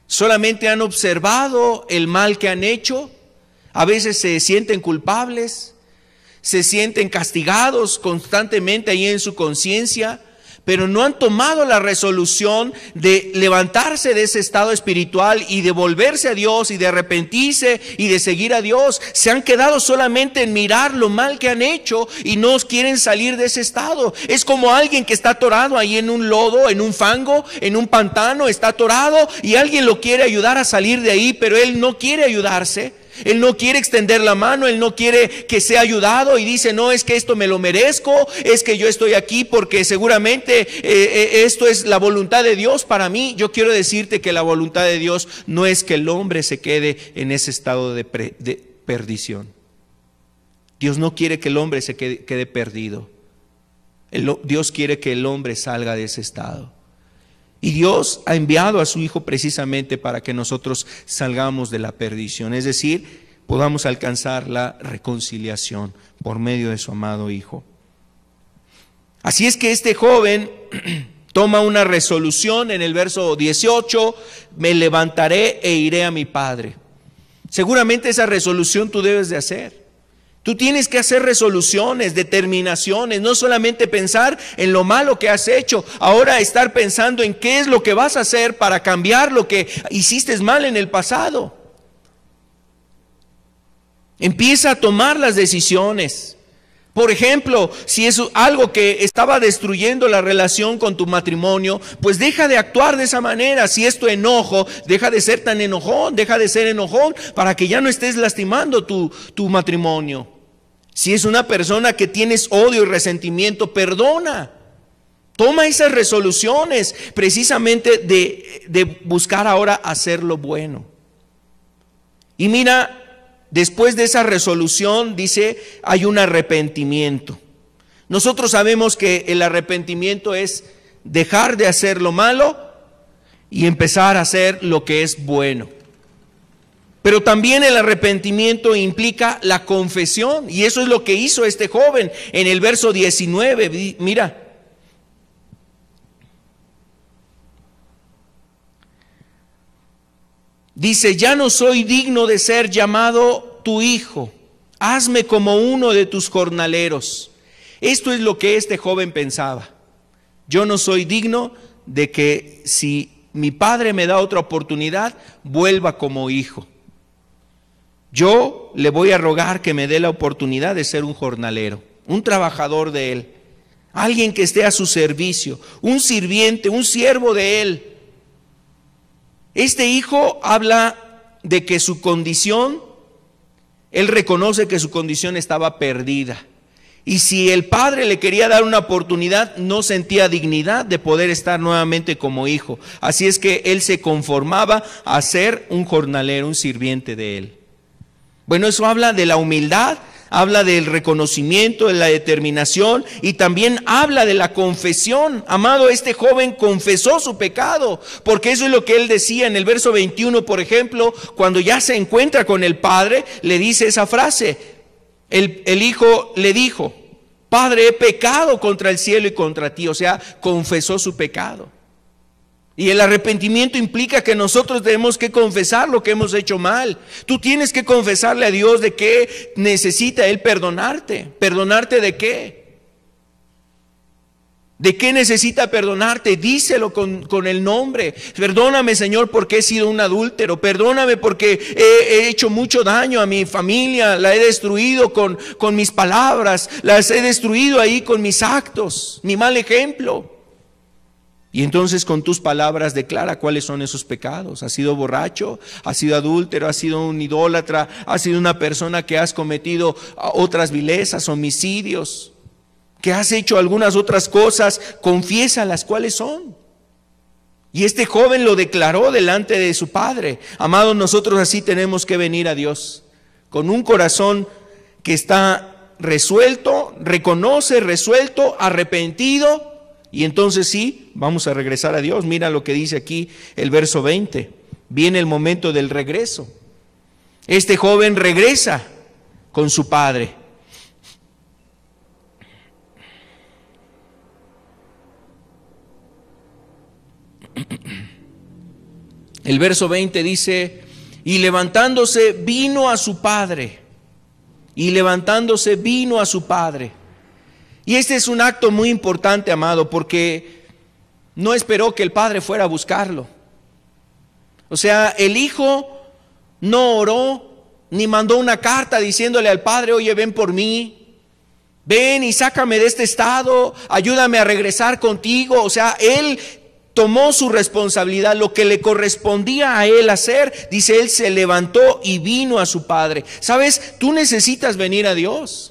Solamente han observado el mal que han hecho, a veces se sienten culpables, se sienten castigados constantemente ahí en su conciencia, pero no han tomado la resolución de levantarse de ese estado espiritual y de volverse a Dios y de arrepentirse y de seguir a Dios. Se han quedado solamente en mirar lo mal que han hecho y no quieren salir de ese estado. Es como alguien que está atorado ahí en un lodo, en un fango, en un pantano, está atorado y alguien lo quiere ayudar a salir de ahí, pero él no quiere ayudarse. Él no quiere extender la mano, Él no quiere que sea ayudado y dice, no, es que esto me lo merezco, es que yo estoy aquí porque seguramente eh, eh, esto es la voluntad de Dios para mí. Yo quiero decirte que la voluntad de Dios no es que el hombre se quede en ese estado de, perdición. Dios no quiere que el hombre se quede, perdido. Dios quiere que el hombre salga de ese estado. Y Dios ha enviado a su Hijo precisamente para que nosotros salgamos de la perdición, es decir, podamos alcanzar la reconciliación por medio de su amado Hijo. Así es que este joven [CLEARS THROAT] toma una resolución en el verso 18, me levantaré e iré a mi Padre. Seguramente esa resolución tú debes de hacer. Tú tienes que hacer resoluciones, determinaciones, no solamente pensar en lo malo que has hecho, ahora estar pensando en qué es lo que vas a hacer para cambiar lo que hiciste mal en el pasado. Empieza a tomar las decisiones. Por ejemplo, si es algo que estaba destruyendo la relación con tu matrimonio, pues deja de actuar de esa manera. Si es tu enojo, deja de ser tan enojón, deja de ser enojón para que ya no estés lastimando tu, tu matrimonio. Si es una persona que tienes odio y resentimiento, perdona. Toma esas resoluciones precisamente de, de buscar ahora hacer lo bueno. Y mira Después de esa resolución, dice, hay un arrepentimiento. Nosotros sabemos que el arrepentimiento es dejar de hacer lo malo y empezar a hacer lo que es bueno. Pero también el arrepentimiento implica la confesión y eso es lo que hizo este joven en el verso 19. Mira, Dice, ya no soy digno de ser llamado tu hijo, hazme como uno de tus jornaleros. Esto es lo que este joven pensaba. Yo no soy digno de que si mi padre me da otra oportunidad, vuelva como hijo. Yo le voy a rogar que me dé la oportunidad de ser un jornalero, un trabajador de él, alguien que esté a su servicio, un sirviente, un siervo de él. Este hijo habla de que su condición, él reconoce que su condición estaba perdida. Y si el padre le quería dar una oportunidad, no sentía dignidad de poder estar nuevamente como hijo. Así es que él se conformaba a ser un jornalero, un sirviente de él. Bueno, eso habla de la humildad habla del reconocimiento, de la determinación y también habla de la confesión. Amado, este joven confesó su pecado, porque eso es lo que él decía en el verso 21, por ejemplo, cuando ya se encuentra con el padre, le dice esa frase. El, el hijo le dijo, Padre, he pecado contra el cielo y contra ti, o sea, confesó su pecado. Y el arrepentimiento implica que nosotros tenemos que confesar lo que hemos hecho mal. Tú tienes que confesarle a Dios de qué necesita Él perdonarte. ¿Perdonarte de qué? ¿De qué necesita perdonarte? Díselo con, el nombre. Perdóname, Señor, porque he sido un adúltero. Perdóname porque he, hecho mucho daño a mi familia. La he destruido con, con mis palabras. Las he destruido ahí con mis actos. Mi mal ejemplo. Y entonces con tus palabras declara cuáles son esos pecados. ha sido borracho? ha sido adúltero? ha sido un idólatra? ha sido una persona que has cometido ah, otras vilezas, homicidios? ¿Que has hecho algunas otras cosas? Confiesa las cuáles son. Y este joven lo declaró delante de su padre. Amados, nosotros así tenemos que venir a Dios, con un corazón que está resuelto, reconoce, resuelto, arrepentido y entonces sí, vamos a regresar a Dios. Mira lo que dice aquí el verso 20. Viene el momento del regreso. Este joven regresa con su padre. El verso 20 dice, y levantándose vino a su padre, y levantándose vino a su padre. Y este es un acto muy importante, amado, porque no esperó que el padre fuera a buscarlo. O sea, el hijo no oró ni mandó una carta diciéndole al padre, oye, ven por mí, ven y sácame de este estado, ayúdame a regresar contigo. O sea, él tomó su responsabilidad, lo que le correspondía a él hacer, dice él, se levantó y vino a su padre. ¿Sabes? Tú necesitas venir a Dios.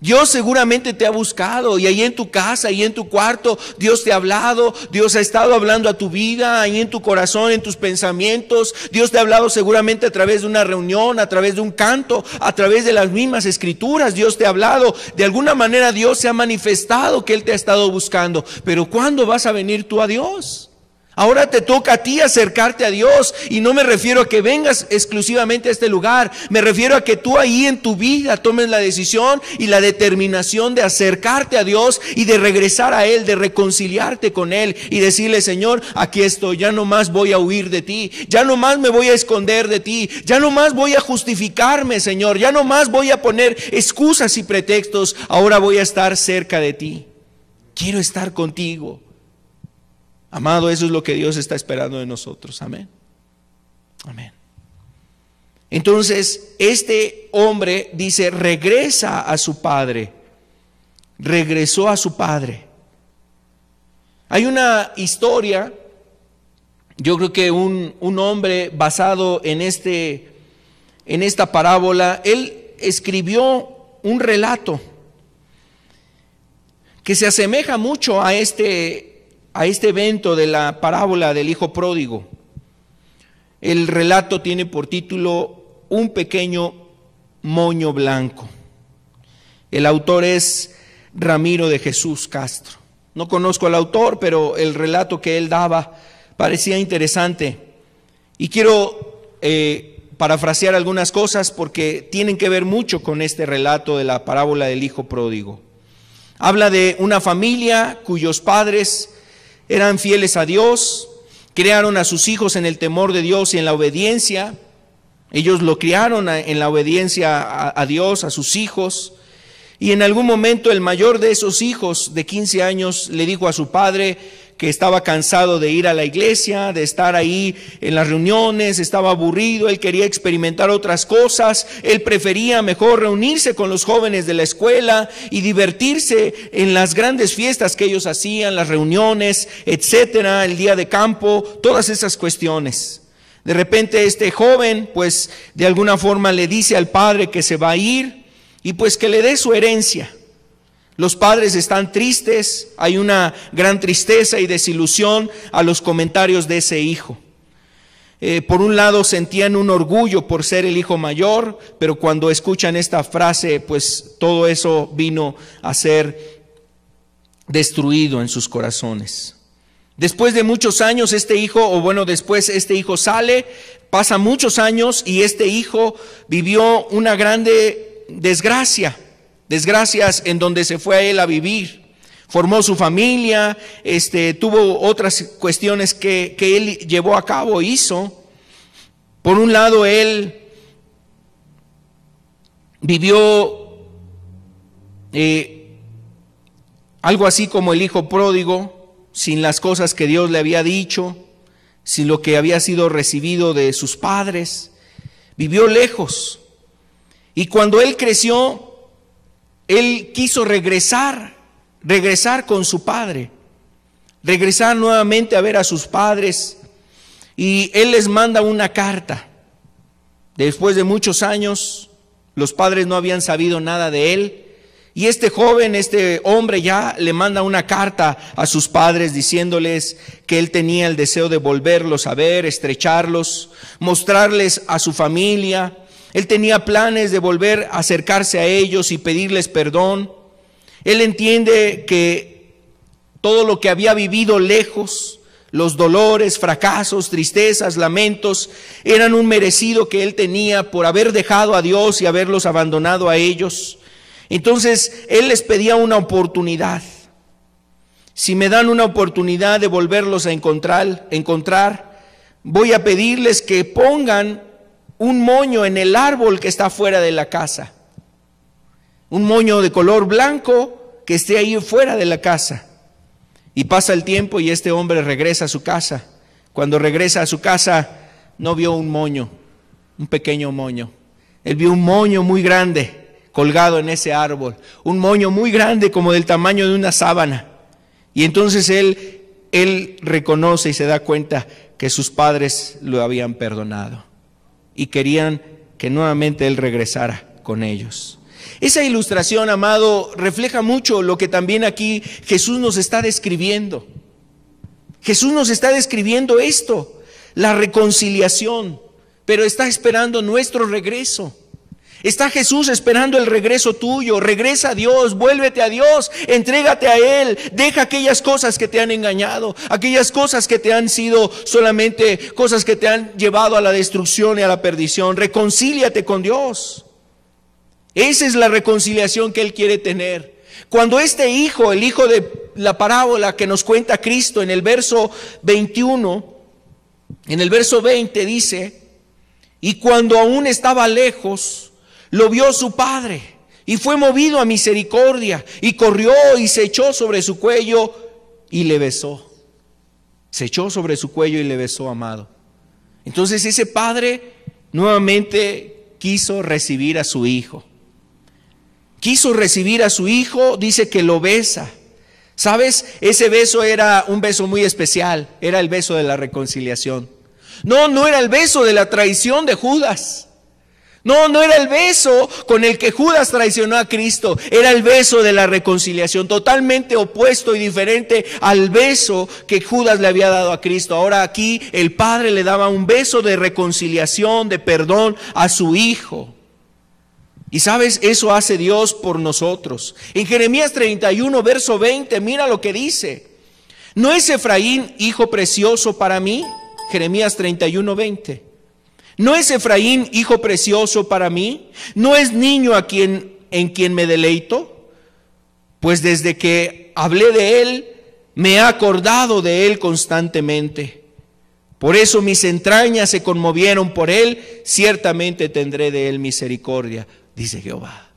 Dios seguramente te ha buscado y ahí en tu casa, ahí en tu cuarto, Dios te ha hablado, Dios ha estado hablando a tu vida, ahí en tu corazón, en tus pensamientos, Dios te ha hablado seguramente a través de una reunión, a través de un canto, a través de las mismas escrituras, Dios te ha hablado, de alguna manera Dios se ha manifestado que Él te ha estado buscando, pero ¿cuándo vas a venir tú a Dios? Ahora te toca a ti acercarte a Dios y no me refiero a que vengas exclusivamente a este lugar, me refiero a que tú ahí en tu vida tomes la decisión y la determinación de acercarte a Dios y de regresar a Él, de reconciliarte con Él y decirle, Señor, aquí estoy, ya no más voy a huir de ti, ya no más me voy a esconder de ti, ya no más voy a justificarme, Señor, ya no más voy a poner excusas y pretextos, ahora voy a estar cerca de ti, quiero estar contigo. Amado, eso es lo que Dios está esperando de nosotros. Amén. Amén. Entonces, este hombre dice, regresa a su padre. Regresó a su padre. Hay una historia, yo creo que un, hombre basado en, este, en esta parábola, él escribió un relato que se asemeja mucho a este a este evento de la parábola del Hijo Pródigo. El relato tiene por título Un pequeño moño blanco. El autor es Ramiro de Jesús Castro. No conozco al autor, pero el relato que él daba parecía interesante. Y quiero eh, parafrasear algunas cosas porque tienen que ver mucho con este relato de la parábola del Hijo Pródigo. Habla de una familia cuyos padres eran fieles a Dios, crearon a sus hijos en el temor de Dios y en la obediencia. Ellos lo criaron en la obediencia a, Dios, a sus hijos. Y en algún momento el mayor de esos hijos de 15 años le dijo a su padre, que estaba cansado de ir a la iglesia, de estar ahí en las reuniones, estaba aburrido, él quería experimentar otras cosas, él prefería mejor reunirse con los jóvenes de la escuela y divertirse en las grandes fiestas que ellos hacían, las reuniones, etcétera, el día de campo, todas esas cuestiones. De repente este joven, pues de alguna forma le dice al padre que se va a ir y pues que le dé su herencia. Los padres están tristes, hay una gran tristeza y desilusión a los comentarios de ese hijo. Eh, por un lado sentían un orgullo por ser el hijo mayor, pero cuando escuchan esta frase, pues todo eso vino a ser destruido en sus corazones. Después de muchos años, este hijo, o bueno, después este hijo sale, pasa muchos años y este hijo vivió una grande desgracia desgracias en donde se fue a él a vivir. Formó su familia, este, tuvo otras cuestiones que, él llevó a cabo, hizo. Por un lado, él vivió eh, algo así como el hijo pródigo, sin las cosas que Dios le había dicho, sin lo que había sido recibido de sus padres. Vivió lejos. Y cuando él creció, él quiso regresar, regresar con su padre, regresar nuevamente a ver a sus padres. Y él les manda una carta. Después de muchos años, los padres no habían sabido nada de él. Y este joven, este hombre ya le manda una carta a sus padres diciéndoles que él tenía el deseo de volverlos a ver, estrecharlos, mostrarles a su familia, él tenía planes de volver a acercarse a ellos y pedirles perdón. Él entiende que todo lo que había vivido lejos, los dolores, fracasos, tristezas, lamentos, eran un merecido que él tenía por haber dejado a Dios y haberlos abandonado a ellos. Entonces, él les pedía una oportunidad. Si me dan una oportunidad de volverlos a encontrar, encontrar voy a pedirles que pongan un moño en el árbol que está fuera de la casa. Un moño de color blanco que esté ahí fuera de la casa. Y pasa el tiempo y este hombre regresa a su casa. Cuando regresa a su casa no vio un moño, un pequeño moño. Él vio un moño muy grande colgado en ese árbol, un moño muy grande como del tamaño de una sábana. Y entonces él él reconoce y se da cuenta que sus padres lo habían perdonado y querían que nuevamente Él regresara con ellos. Esa ilustración, amado, refleja mucho lo que también aquí Jesús nos está describiendo. Jesús nos está describiendo esto, la reconciliación, pero está esperando nuestro regreso. Está Jesús esperando el regreso tuyo. Regresa a Dios, vuélvete a Dios, entrégate a Él. Deja aquellas cosas que te han engañado, aquellas cosas que te han sido solamente cosas que te han llevado a la destrucción y a la perdición. Reconcíliate con Dios. Esa es la reconciliación que Él quiere tener. Cuando este hijo, el hijo de la parábola que nos cuenta Cristo en el verso 21, en el verso 20 dice, y cuando aún estaba lejos, lo vio su padre y fue movido a misericordia y corrió y se echó sobre su cuello y le besó. Se echó sobre su cuello y le besó, amado. Entonces ese padre nuevamente quiso recibir a su hijo. Quiso recibir a su hijo, dice que lo besa. ¿Sabes? Ese beso era un beso muy especial, era el beso de la reconciliación. No, no era el beso de la traición de Judas. No, no era el beso con el que Judas traicionó a Cristo, era el beso de la reconciliación, totalmente opuesto y diferente al beso que Judas le había dado a Cristo. Ahora aquí el Padre le daba un beso de reconciliación, de perdón a su Hijo. Y sabes, eso hace Dios por nosotros. En Jeremías 31, verso 20, mira lo que dice. ¿No es Efraín hijo precioso para mí? Jeremías 31, 20. ¿No es Efraín hijo precioso para mí? ¿No es niño a quien, en quien me deleito? Pues desde que hablé de él, me he acordado de él constantemente. Por eso mis entrañas se conmovieron por él, ciertamente tendré de él misericordia, dice Jehová.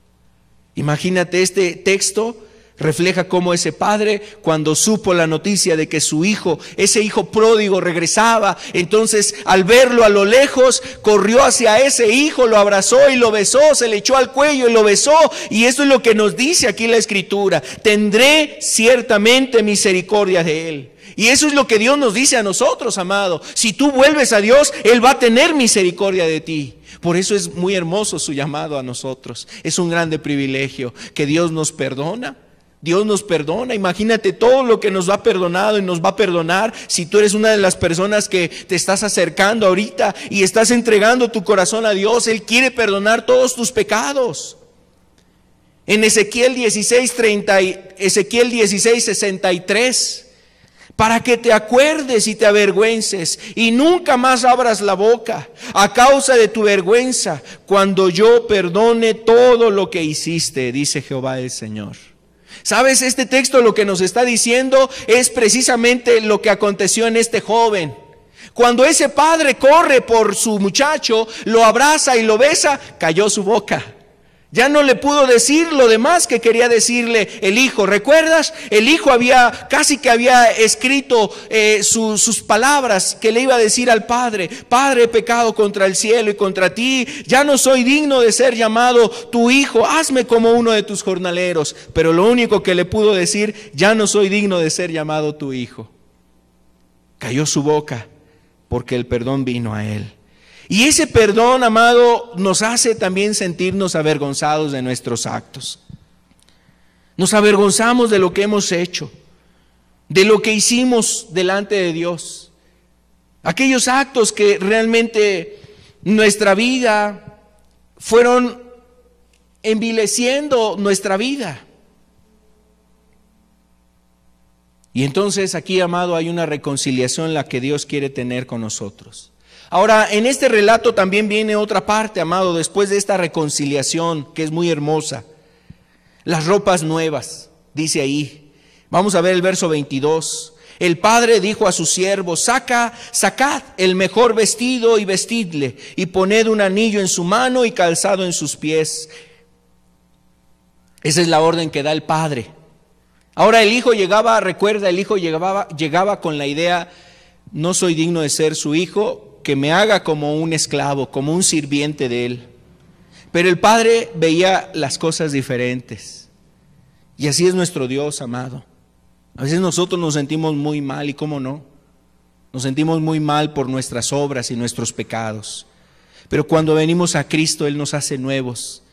Imagínate este texto Refleja cómo ese padre, cuando supo la noticia de que su hijo, ese hijo pródigo, regresaba, entonces al verlo a lo lejos, corrió hacia ese hijo, lo abrazó y lo besó, se le echó al cuello y lo besó. Y eso es lo que nos dice aquí la escritura. Tendré ciertamente misericordia de él. Y eso es lo que Dios nos dice a nosotros, amado. Si tú vuelves a Dios, Él va a tener misericordia de ti. Por eso es muy hermoso su llamado a nosotros. Es un grande privilegio que Dios nos perdona Dios nos perdona. Imagínate todo lo que nos ha perdonado y nos va a perdonar. Si tú eres una de las personas que te estás acercando ahorita y estás entregando tu corazón a Dios, Él quiere perdonar todos tus pecados. En Ezequiel 16, 30, Ezequiel 16, 63 para que te acuerdes y te avergüences y nunca más abras la boca a causa de tu vergüenza cuando yo perdone todo lo que hiciste, dice Jehová el Señor. ¿Sabes? Este texto lo que nos está diciendo es precisamente lo que aconteció en este joven. Cuando ese padre corre por su muchacho, lo abraza y lo besa, cayó su boca. Ya no le pudo decir lo demás que quería decirle el hijo. ¿Recuerdas? El hijo había, casi que había escrito eh, sus palabras que le iba a decir al padre. Padre, he pecado contra el cielo y contra ti. Ya no soy digno de ser llamado tu hijo. Hazme como uno de tus jornaleros. Pero lo único que le pudo decir, ya no soy digno de ser llamado tu hijo. Cayó su boca porque el perdón vino a él. Y ese perdón, amado, nos hace también sentirnos avergonzados de nuestros actos. Nos avergonzamos de lo que hemos hecho, de lo que hicimos delante de Dios. Aquellos actos que realmente nuestra vida fueron envileciendo nuestra vida. Y entonces aquí, amado, hay una reconciliación la que Dios quiere tener con nosotros. Ahora, en este relato también viene otra parte, amado, después de esta reconciliación, que es muy hermosa. Las ropas nuevas, dice ahí. Vamos a ver el verso 22. El padre dijo a su siervo, saca, sacad el mejor vestido y vestidle, y poned un anillo en su mano y calzado en sus pies. Esa es la orden que da el padre. Ahora el hijo llegaba, recuerda, el hijo llegaba, llegaba con la idea, no soy digno de ser su hijo, que me haga como un esclavo, como un sirviente de él. Pero el Padre veía las cosas diferentes. Y así es nuestro Dios, amado. A veces nosotros nos sentimos muy mal, y cómo no, nos sentimos muy mal por nuestras obras y nuestros pecados. Pero cuando venimos a Cristo, Él nos hace nuevos.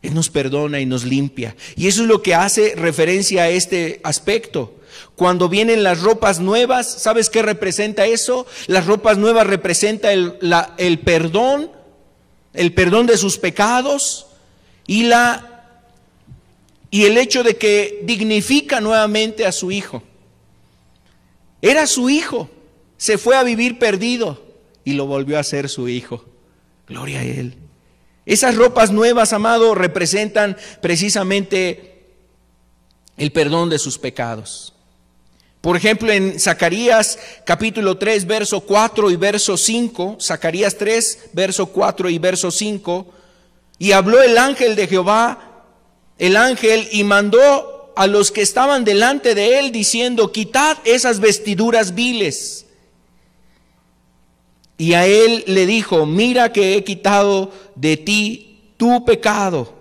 Él nos perdona y nos limpia. Y eso es lo que hace referencia a este aspecto. Cuando vienen las ropas nuevas, ¿sabes qué representa eso? Las ropas nuevas representan el, el perdón, el perdón de sus pecados y la y el hecho de que dignifica nuevamente a su hijo. Era su hijo, se fue a vivir perdido y lo volvió a ser su hijo. Gloria a él. Esas ropas nuevas, amado, representan precisamente el perdón de sus pecados. Por ejemplo, en Zacarías capítulo 3, verso 4 y verso 5, Zacarías 3, verso 4 y verso 5, y habló el ángel de Jehová, el ángel, y mandó a los que estaban delante de él diciendo, quitad esas vestiduras viles. Y a él le dijo, mira que he quitado de ti tu pecado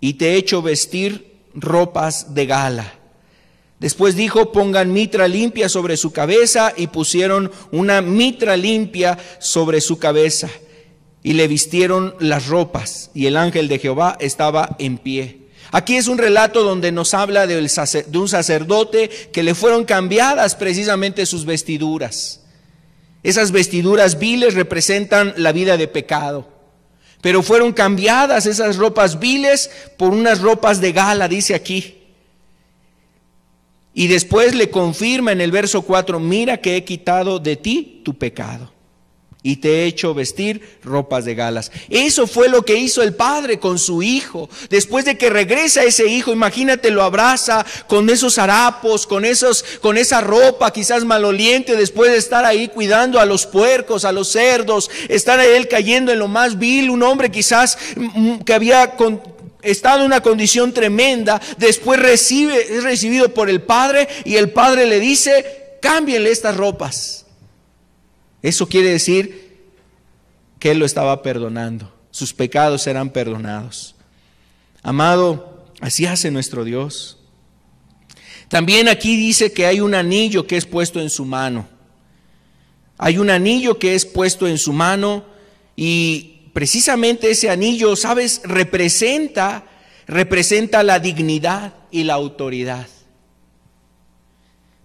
y te he hecho vestir ropas de gala. Después dijo, pongan mitra limpia sobre su cabeza y pusieron una mitra limpia sobre su cabeza y le vistieron las ropas y el ángel de Jehová estaba en pie. Aquí es un relato donde nos habla de un sacerdote que le fueron cambiadas precisamente sus vestiduras. Esas vestiduras viles representan la vida de pecado. Pero fueron cambiadas esas ropas viles por unas ropas de gala, dice aquí. Y después le confirma en el verso 4, mira que he quitado de ti tu pecado y te he hecho vestir ropas de galas. Eso fue lo que hizo el padre con su hijo. Después de que regresa ese hijo, imagínate, lo abraza con esos harapos, con esos, con esa ropa quizás maloliente, después de estar ahí cuidando a los puercos, a los cerdos, estar él cayendo en lo más vil, un hombre quizás mm, que había con, está en una condición tremenda, después recibe, es recibido por el Padre y el Padre le dice, cámbienle estas ropas. Eso quiere decir que Él lo estaba perdonando, sus pecados serán perdonados. Amado, así hace nuestro Dios. También aquí dice que hay un anillo que es puesto en su mano. Hay un anillo que es puesto en su mano y precisamente ese anillo, ¿sabes? Representa, representa la dignidad y la autoridad.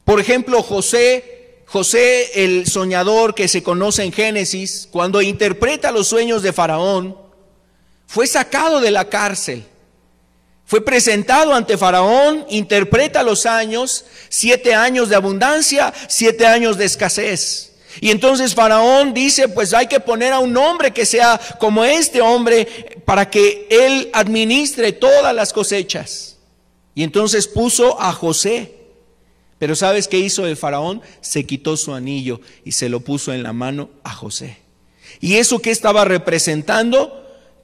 Por ejemplo, José, José el soñador que se conoce en Génesis, cuando interpreta los sueños de Faraón, fue sacado de la cárcel. Fue presentado ante Faraón, interpreta los años, siete años de abundancia, siete años de escasez. Y entonces Faraón dice, pues hay que poner a un hombre que sea como este hombre para que él administre todas las cosechas. Y entonces puso a José. Pero ¿sabes qué hizo el faraón? Se quitó su anillo y se lo puso en la mano a José. ¿Y eso que estaba representando?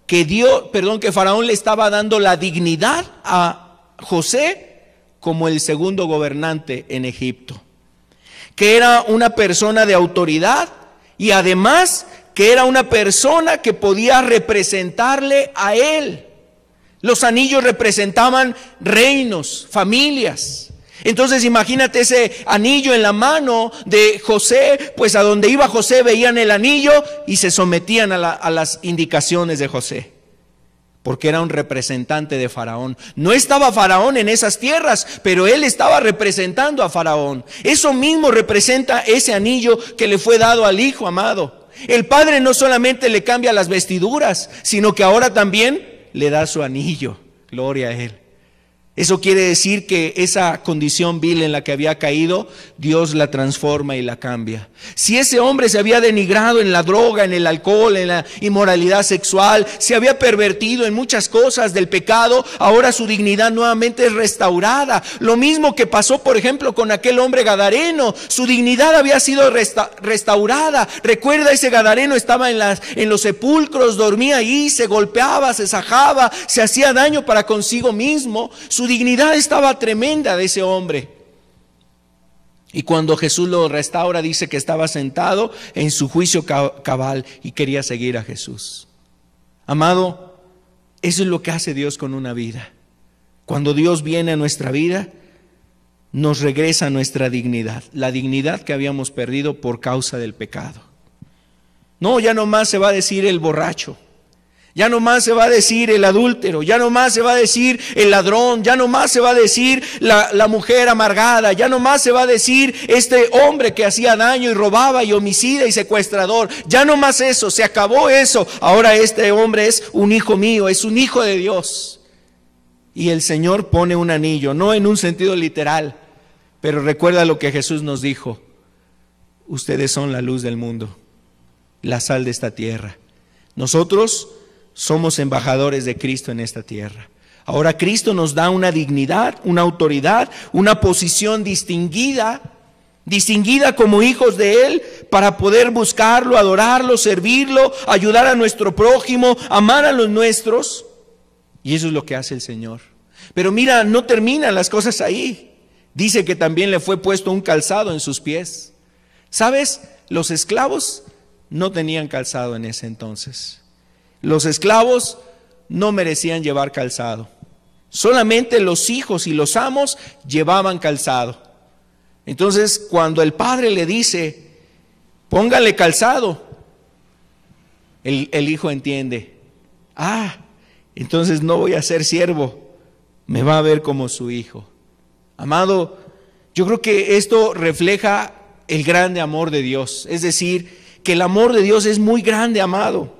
Que Dios, perdón, que faraón le estaba dando la dignidad a José como el segundo gobernante en Egipto que era una persona de autoridad y además que era una persona que podía representarle a él. Los anillos representaban reinos, familias. Entonces imagínate ese anillo en la mano de José, pues a donde iba José veían el anillo y se sometían a, las indicaciones de José porque era un representante de Faraón. No estaba Faraón en esas tierras, pero él estaba representando a Faraón. Eso mismo representa ese anillo que le fue dado al hijo amado. El padre no solamente le cambia las vestiduras, sino que ahora también le da su anillo. Gloria a él. Eso quiere decir que esa condición vil en la que había caído, Dios la transforma y la cambia. Si ese hombre se había denigrado en la droga, en el alcohol, en la inmoralidad sexual, se había pervertido en muchas cosas del pecado, ahora su dignidad nuevamente es restaurada. Lo mismo que pasó, por ejemplo, con aquel hombre gadareno. Su dignidad había sido restaurada. Recuerda, ese gadareno estaba en, las, en los sepulcros, dormía ahí, se golpeaba, se sajaba, se hacía daño para consigo mismo. Su dignidad estaba tremenda de ese hombre. Y cuando Jesús lo restaura, dice que estaba sentado en su juicio cabal y quería seguir a Jesús. Amado, eso es lo que hace Dios con una vida. Cuando Dios viene a nuestra vida, nos regresa nuestra dignidad, la dignidad que habíamos perdido por causa del pecado. No, ya nomás se va a decir el borracho, ya no más se va a decir el adúltero, ya no más se va a decir el ladrón, ya no más se va a decir la, mujer amargada, ya no más se va a decir este hombre que hacía daño y robaba y homicida y secuestrador. Ya no más eso, se acabó eso. Ahora este hombre es un hijo mío, es un hijo de Dios. Y el Señor pone un anillo, no en un sentido literal, pero recuerda lo que Jesús nos dijo. Ustedes son la luz del mundo, la sal de esta tierra. Nosotros somos embajadores de Cristo en esta tierra. Ahora Cristo nos da una dignidad, una autoridad, una posición distinguida, distinguida como hijos de Él, para poder buscarlo, adorarlo, servirlo, ayudar a nuestro prójimo, amar a los nuestros. Y eso es lo que hace el Señor. Pero mira, no terminan las cosas ahí. Dice que también le fue puesto un calzado en sus pies. ¿Sabes? Los esclavos no tenían calzado en ese entonces. Los esclavos no merecían llevar calzado. Solamente los hijos y los amos llevaban calzado. Entonces, cuando el padre le dice, póngale calzado, el, hijo entiende, ah, entonces no voy a ser siervo, me va a ver como su hijo. Amado, yo creo que esto refleja el grande amor de Dios, es decir, que el amor de Dios es muy grande, amado.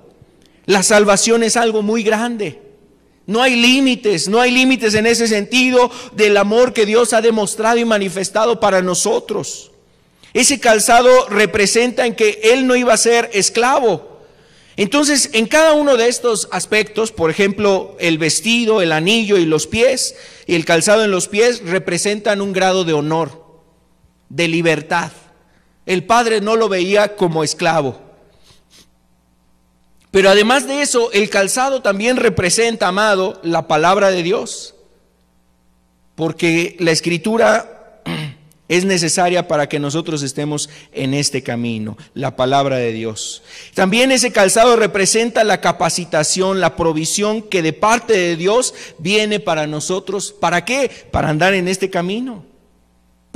La salvación es algo muy grande. No hay límites, no hay límites en ese sentido del amor que Dios ha demostrado y manifestado para nosotros. Ese calzado representa en que Él no iba a ser esclavo. Entonces, en cada uno de estos aspectos, por ejemplo, el vestido, el anillo y los pies, y el calzado en los pies, representan un grado de honor, de libertad. El Padre no lo veía como esclavo. Pero además de eso, el calzado también representa, amado, la palabra de Dios. Porque la escritura [CLEARS THROAT] es necesaria para que nosotros estemos en este camino, la palabra de Dios. También ese calzado representa la capacitación, la provisión que de parte de Dios viene para nosotros. ¿Para qué? Para andar en este camino.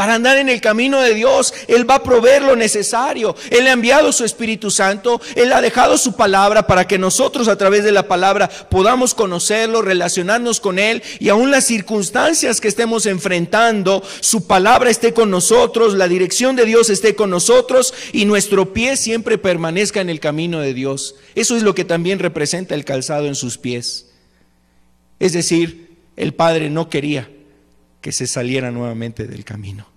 Para andar en el camino de Dios, Él va a proveer lo necesario. Él ha enviado su Espíritu Santo, Él ha dejado su palabra para que nosotros a través de la palabra podamos conocerlo, relacionarnos con Él y aún las circunstancias que estemos enfrentando, su palabra esté con nosotros, la dirección de Dios esté con nosotros y nuestro pie siempre permanezca en el camino de Dios. Eso es lo que también representa el calzado en sus pies. Es decir, el Padre no quería que se saliera nuevamente del camino.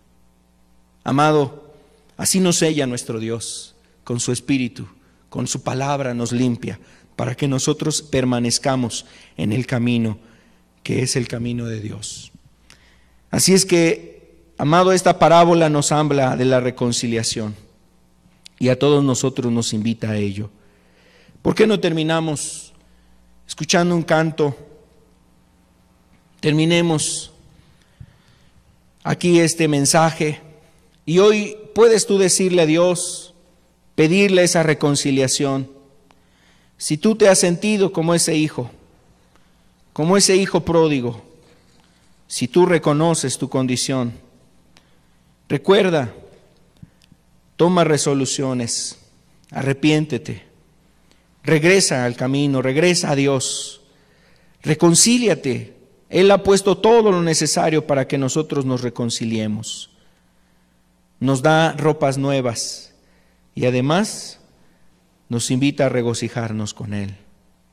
Amado, así nos sella nuestro Dios, con su Espíritu, con su palabra nos limpia, para que nosotros permanezcamos en el camino que es el camino de Dios. Así es que, amado, esta parábola nos habla de la reconciliación y a todos nosotros nos invita a ello. ¿Por qué no terminamos escuchando un canto? Terminemos aquí este mensaje y hoy puedes tú decirle a Dios, pedirle esa reconciliación. Si tú te has sentido como ese hijo, como ese hijo pródigo, si tú reconoces tu condición, recuerda, toma resoluciones, arrepiéntete, regresa al camino, regresa a Dios, reconcíliate. Él ha puesto todo lo necesario para que nosotros nos reconciliemos nos da ropas nuevas y además nos invita a regocijarnos con Él.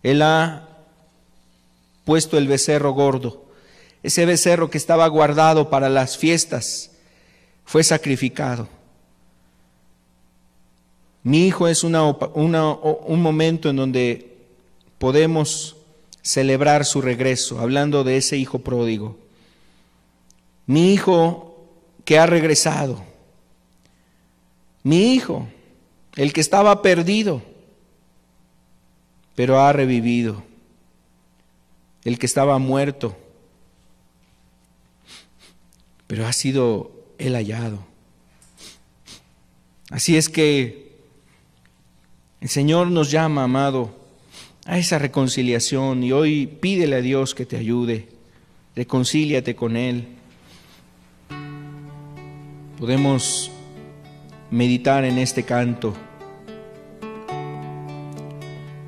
Él ha puesto el becerro gordo, ese becerro que estaba guardado para las fiestas, fue sacrificado. Mi hijo es un momento en donde podemos celebrar su regreso, hablando de ese hijo pródigo. Mi hijo que ha regresado, mi hijo, el que estaba perdido, pero ha revivido, el que estaba muerto, pero ha sido el hallado. Así es que el Señor nos llama, amado, a esa reconciliación y hoy pídele a Dios que te ayude, reconcíliate con Él. Podemos meditar en este canto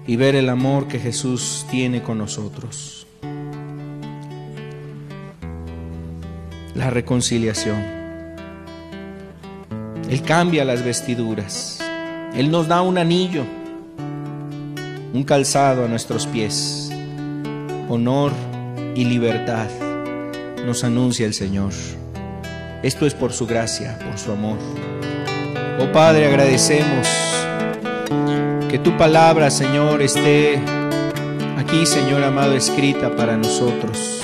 y ver el amor que Jesús tiene con nosotros. La reconciliación. Él cambia las vestiduras. Él nos da un anillo, un calzado a nuestros pies. Honor y libertad nos anuncia el Señor. Esto es por su gracia, por su amor. Oh Padre, agradecemos que tu palabra, Señor, esté aquí, Señor amado, escrita para nosotros.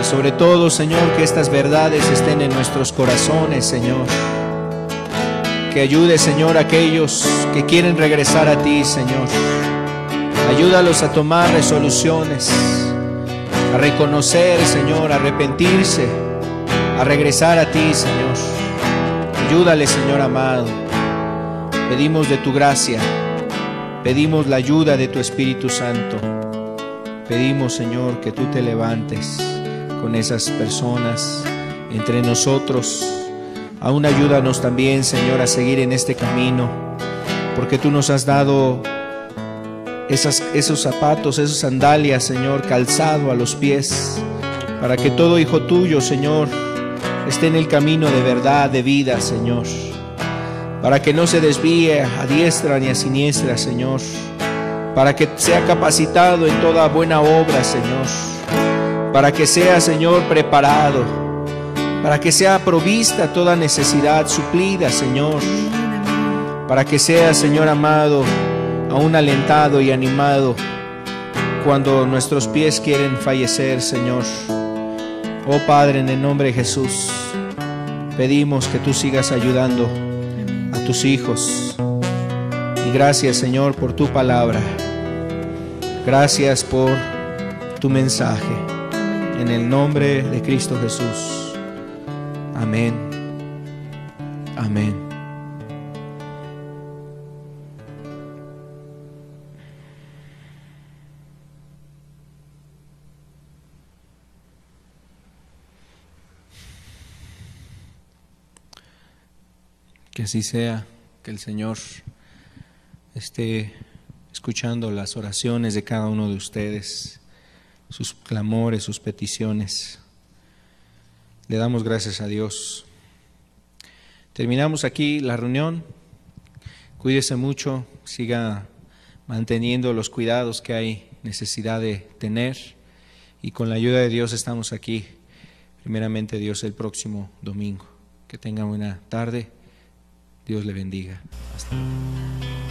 Y sobre todo, Señor, que estas verdades estén en nuestros corazones, Señor. Que ayude, Señor, a aquellos que quieren regresar a ti, Señor. Ayúdalos a tomar resoluciones, a reconocer, Señor, a arrepentirse, a regresar a ti, Señor. Ayúdale, Señor amado. Pedimos de tu gracia. Pedimos la ayuda de tu Espíritu Santo. Pedimos, Señor, que tú te levantes con esas personas entre nosotros. Aún ayúdanos también, Señor, a seguir en este camino, porque tú nos has dado esos zapatos, esas sandalias, Señor, calzado a los pies, para que todo hijo tuyo, Señor, esté en el camino de verdad, de vida, Señor. Para que no se desvíe a diestra ni a siniestra, Señor. Para que sea capacitado en toda buena obra, Señor. Para que sea, Señor, preparado. Para que sea provista toda necesidad suplida, Señor. Para que sea, Señor amado, aún alentado y animado cuando nuestros pies quieren fallecer, Señor. Oh Padre, en el nombre de Jesús pedimos que tú sigas ayudando a tus hijos. Y gracias Señor por tu palabra. Gracias por tu mensaje. En el nombre de Cristo Jesús. Amén. Amén. Que así sea, que el Señor esté escuchando las oraciones de cada uno de ustedes, sus clamores, sus peticiones. Le damos gracias a Dios. Terminamos aquí la reunión. Cuídese mucho, siga manteniendo los cuidados que hay necesidad de tener y con la ayuda de Dios estamos aquí, primeramente Dios, el próximo domingo. Que tenga buena tarde. Dios le bendiga. Hasta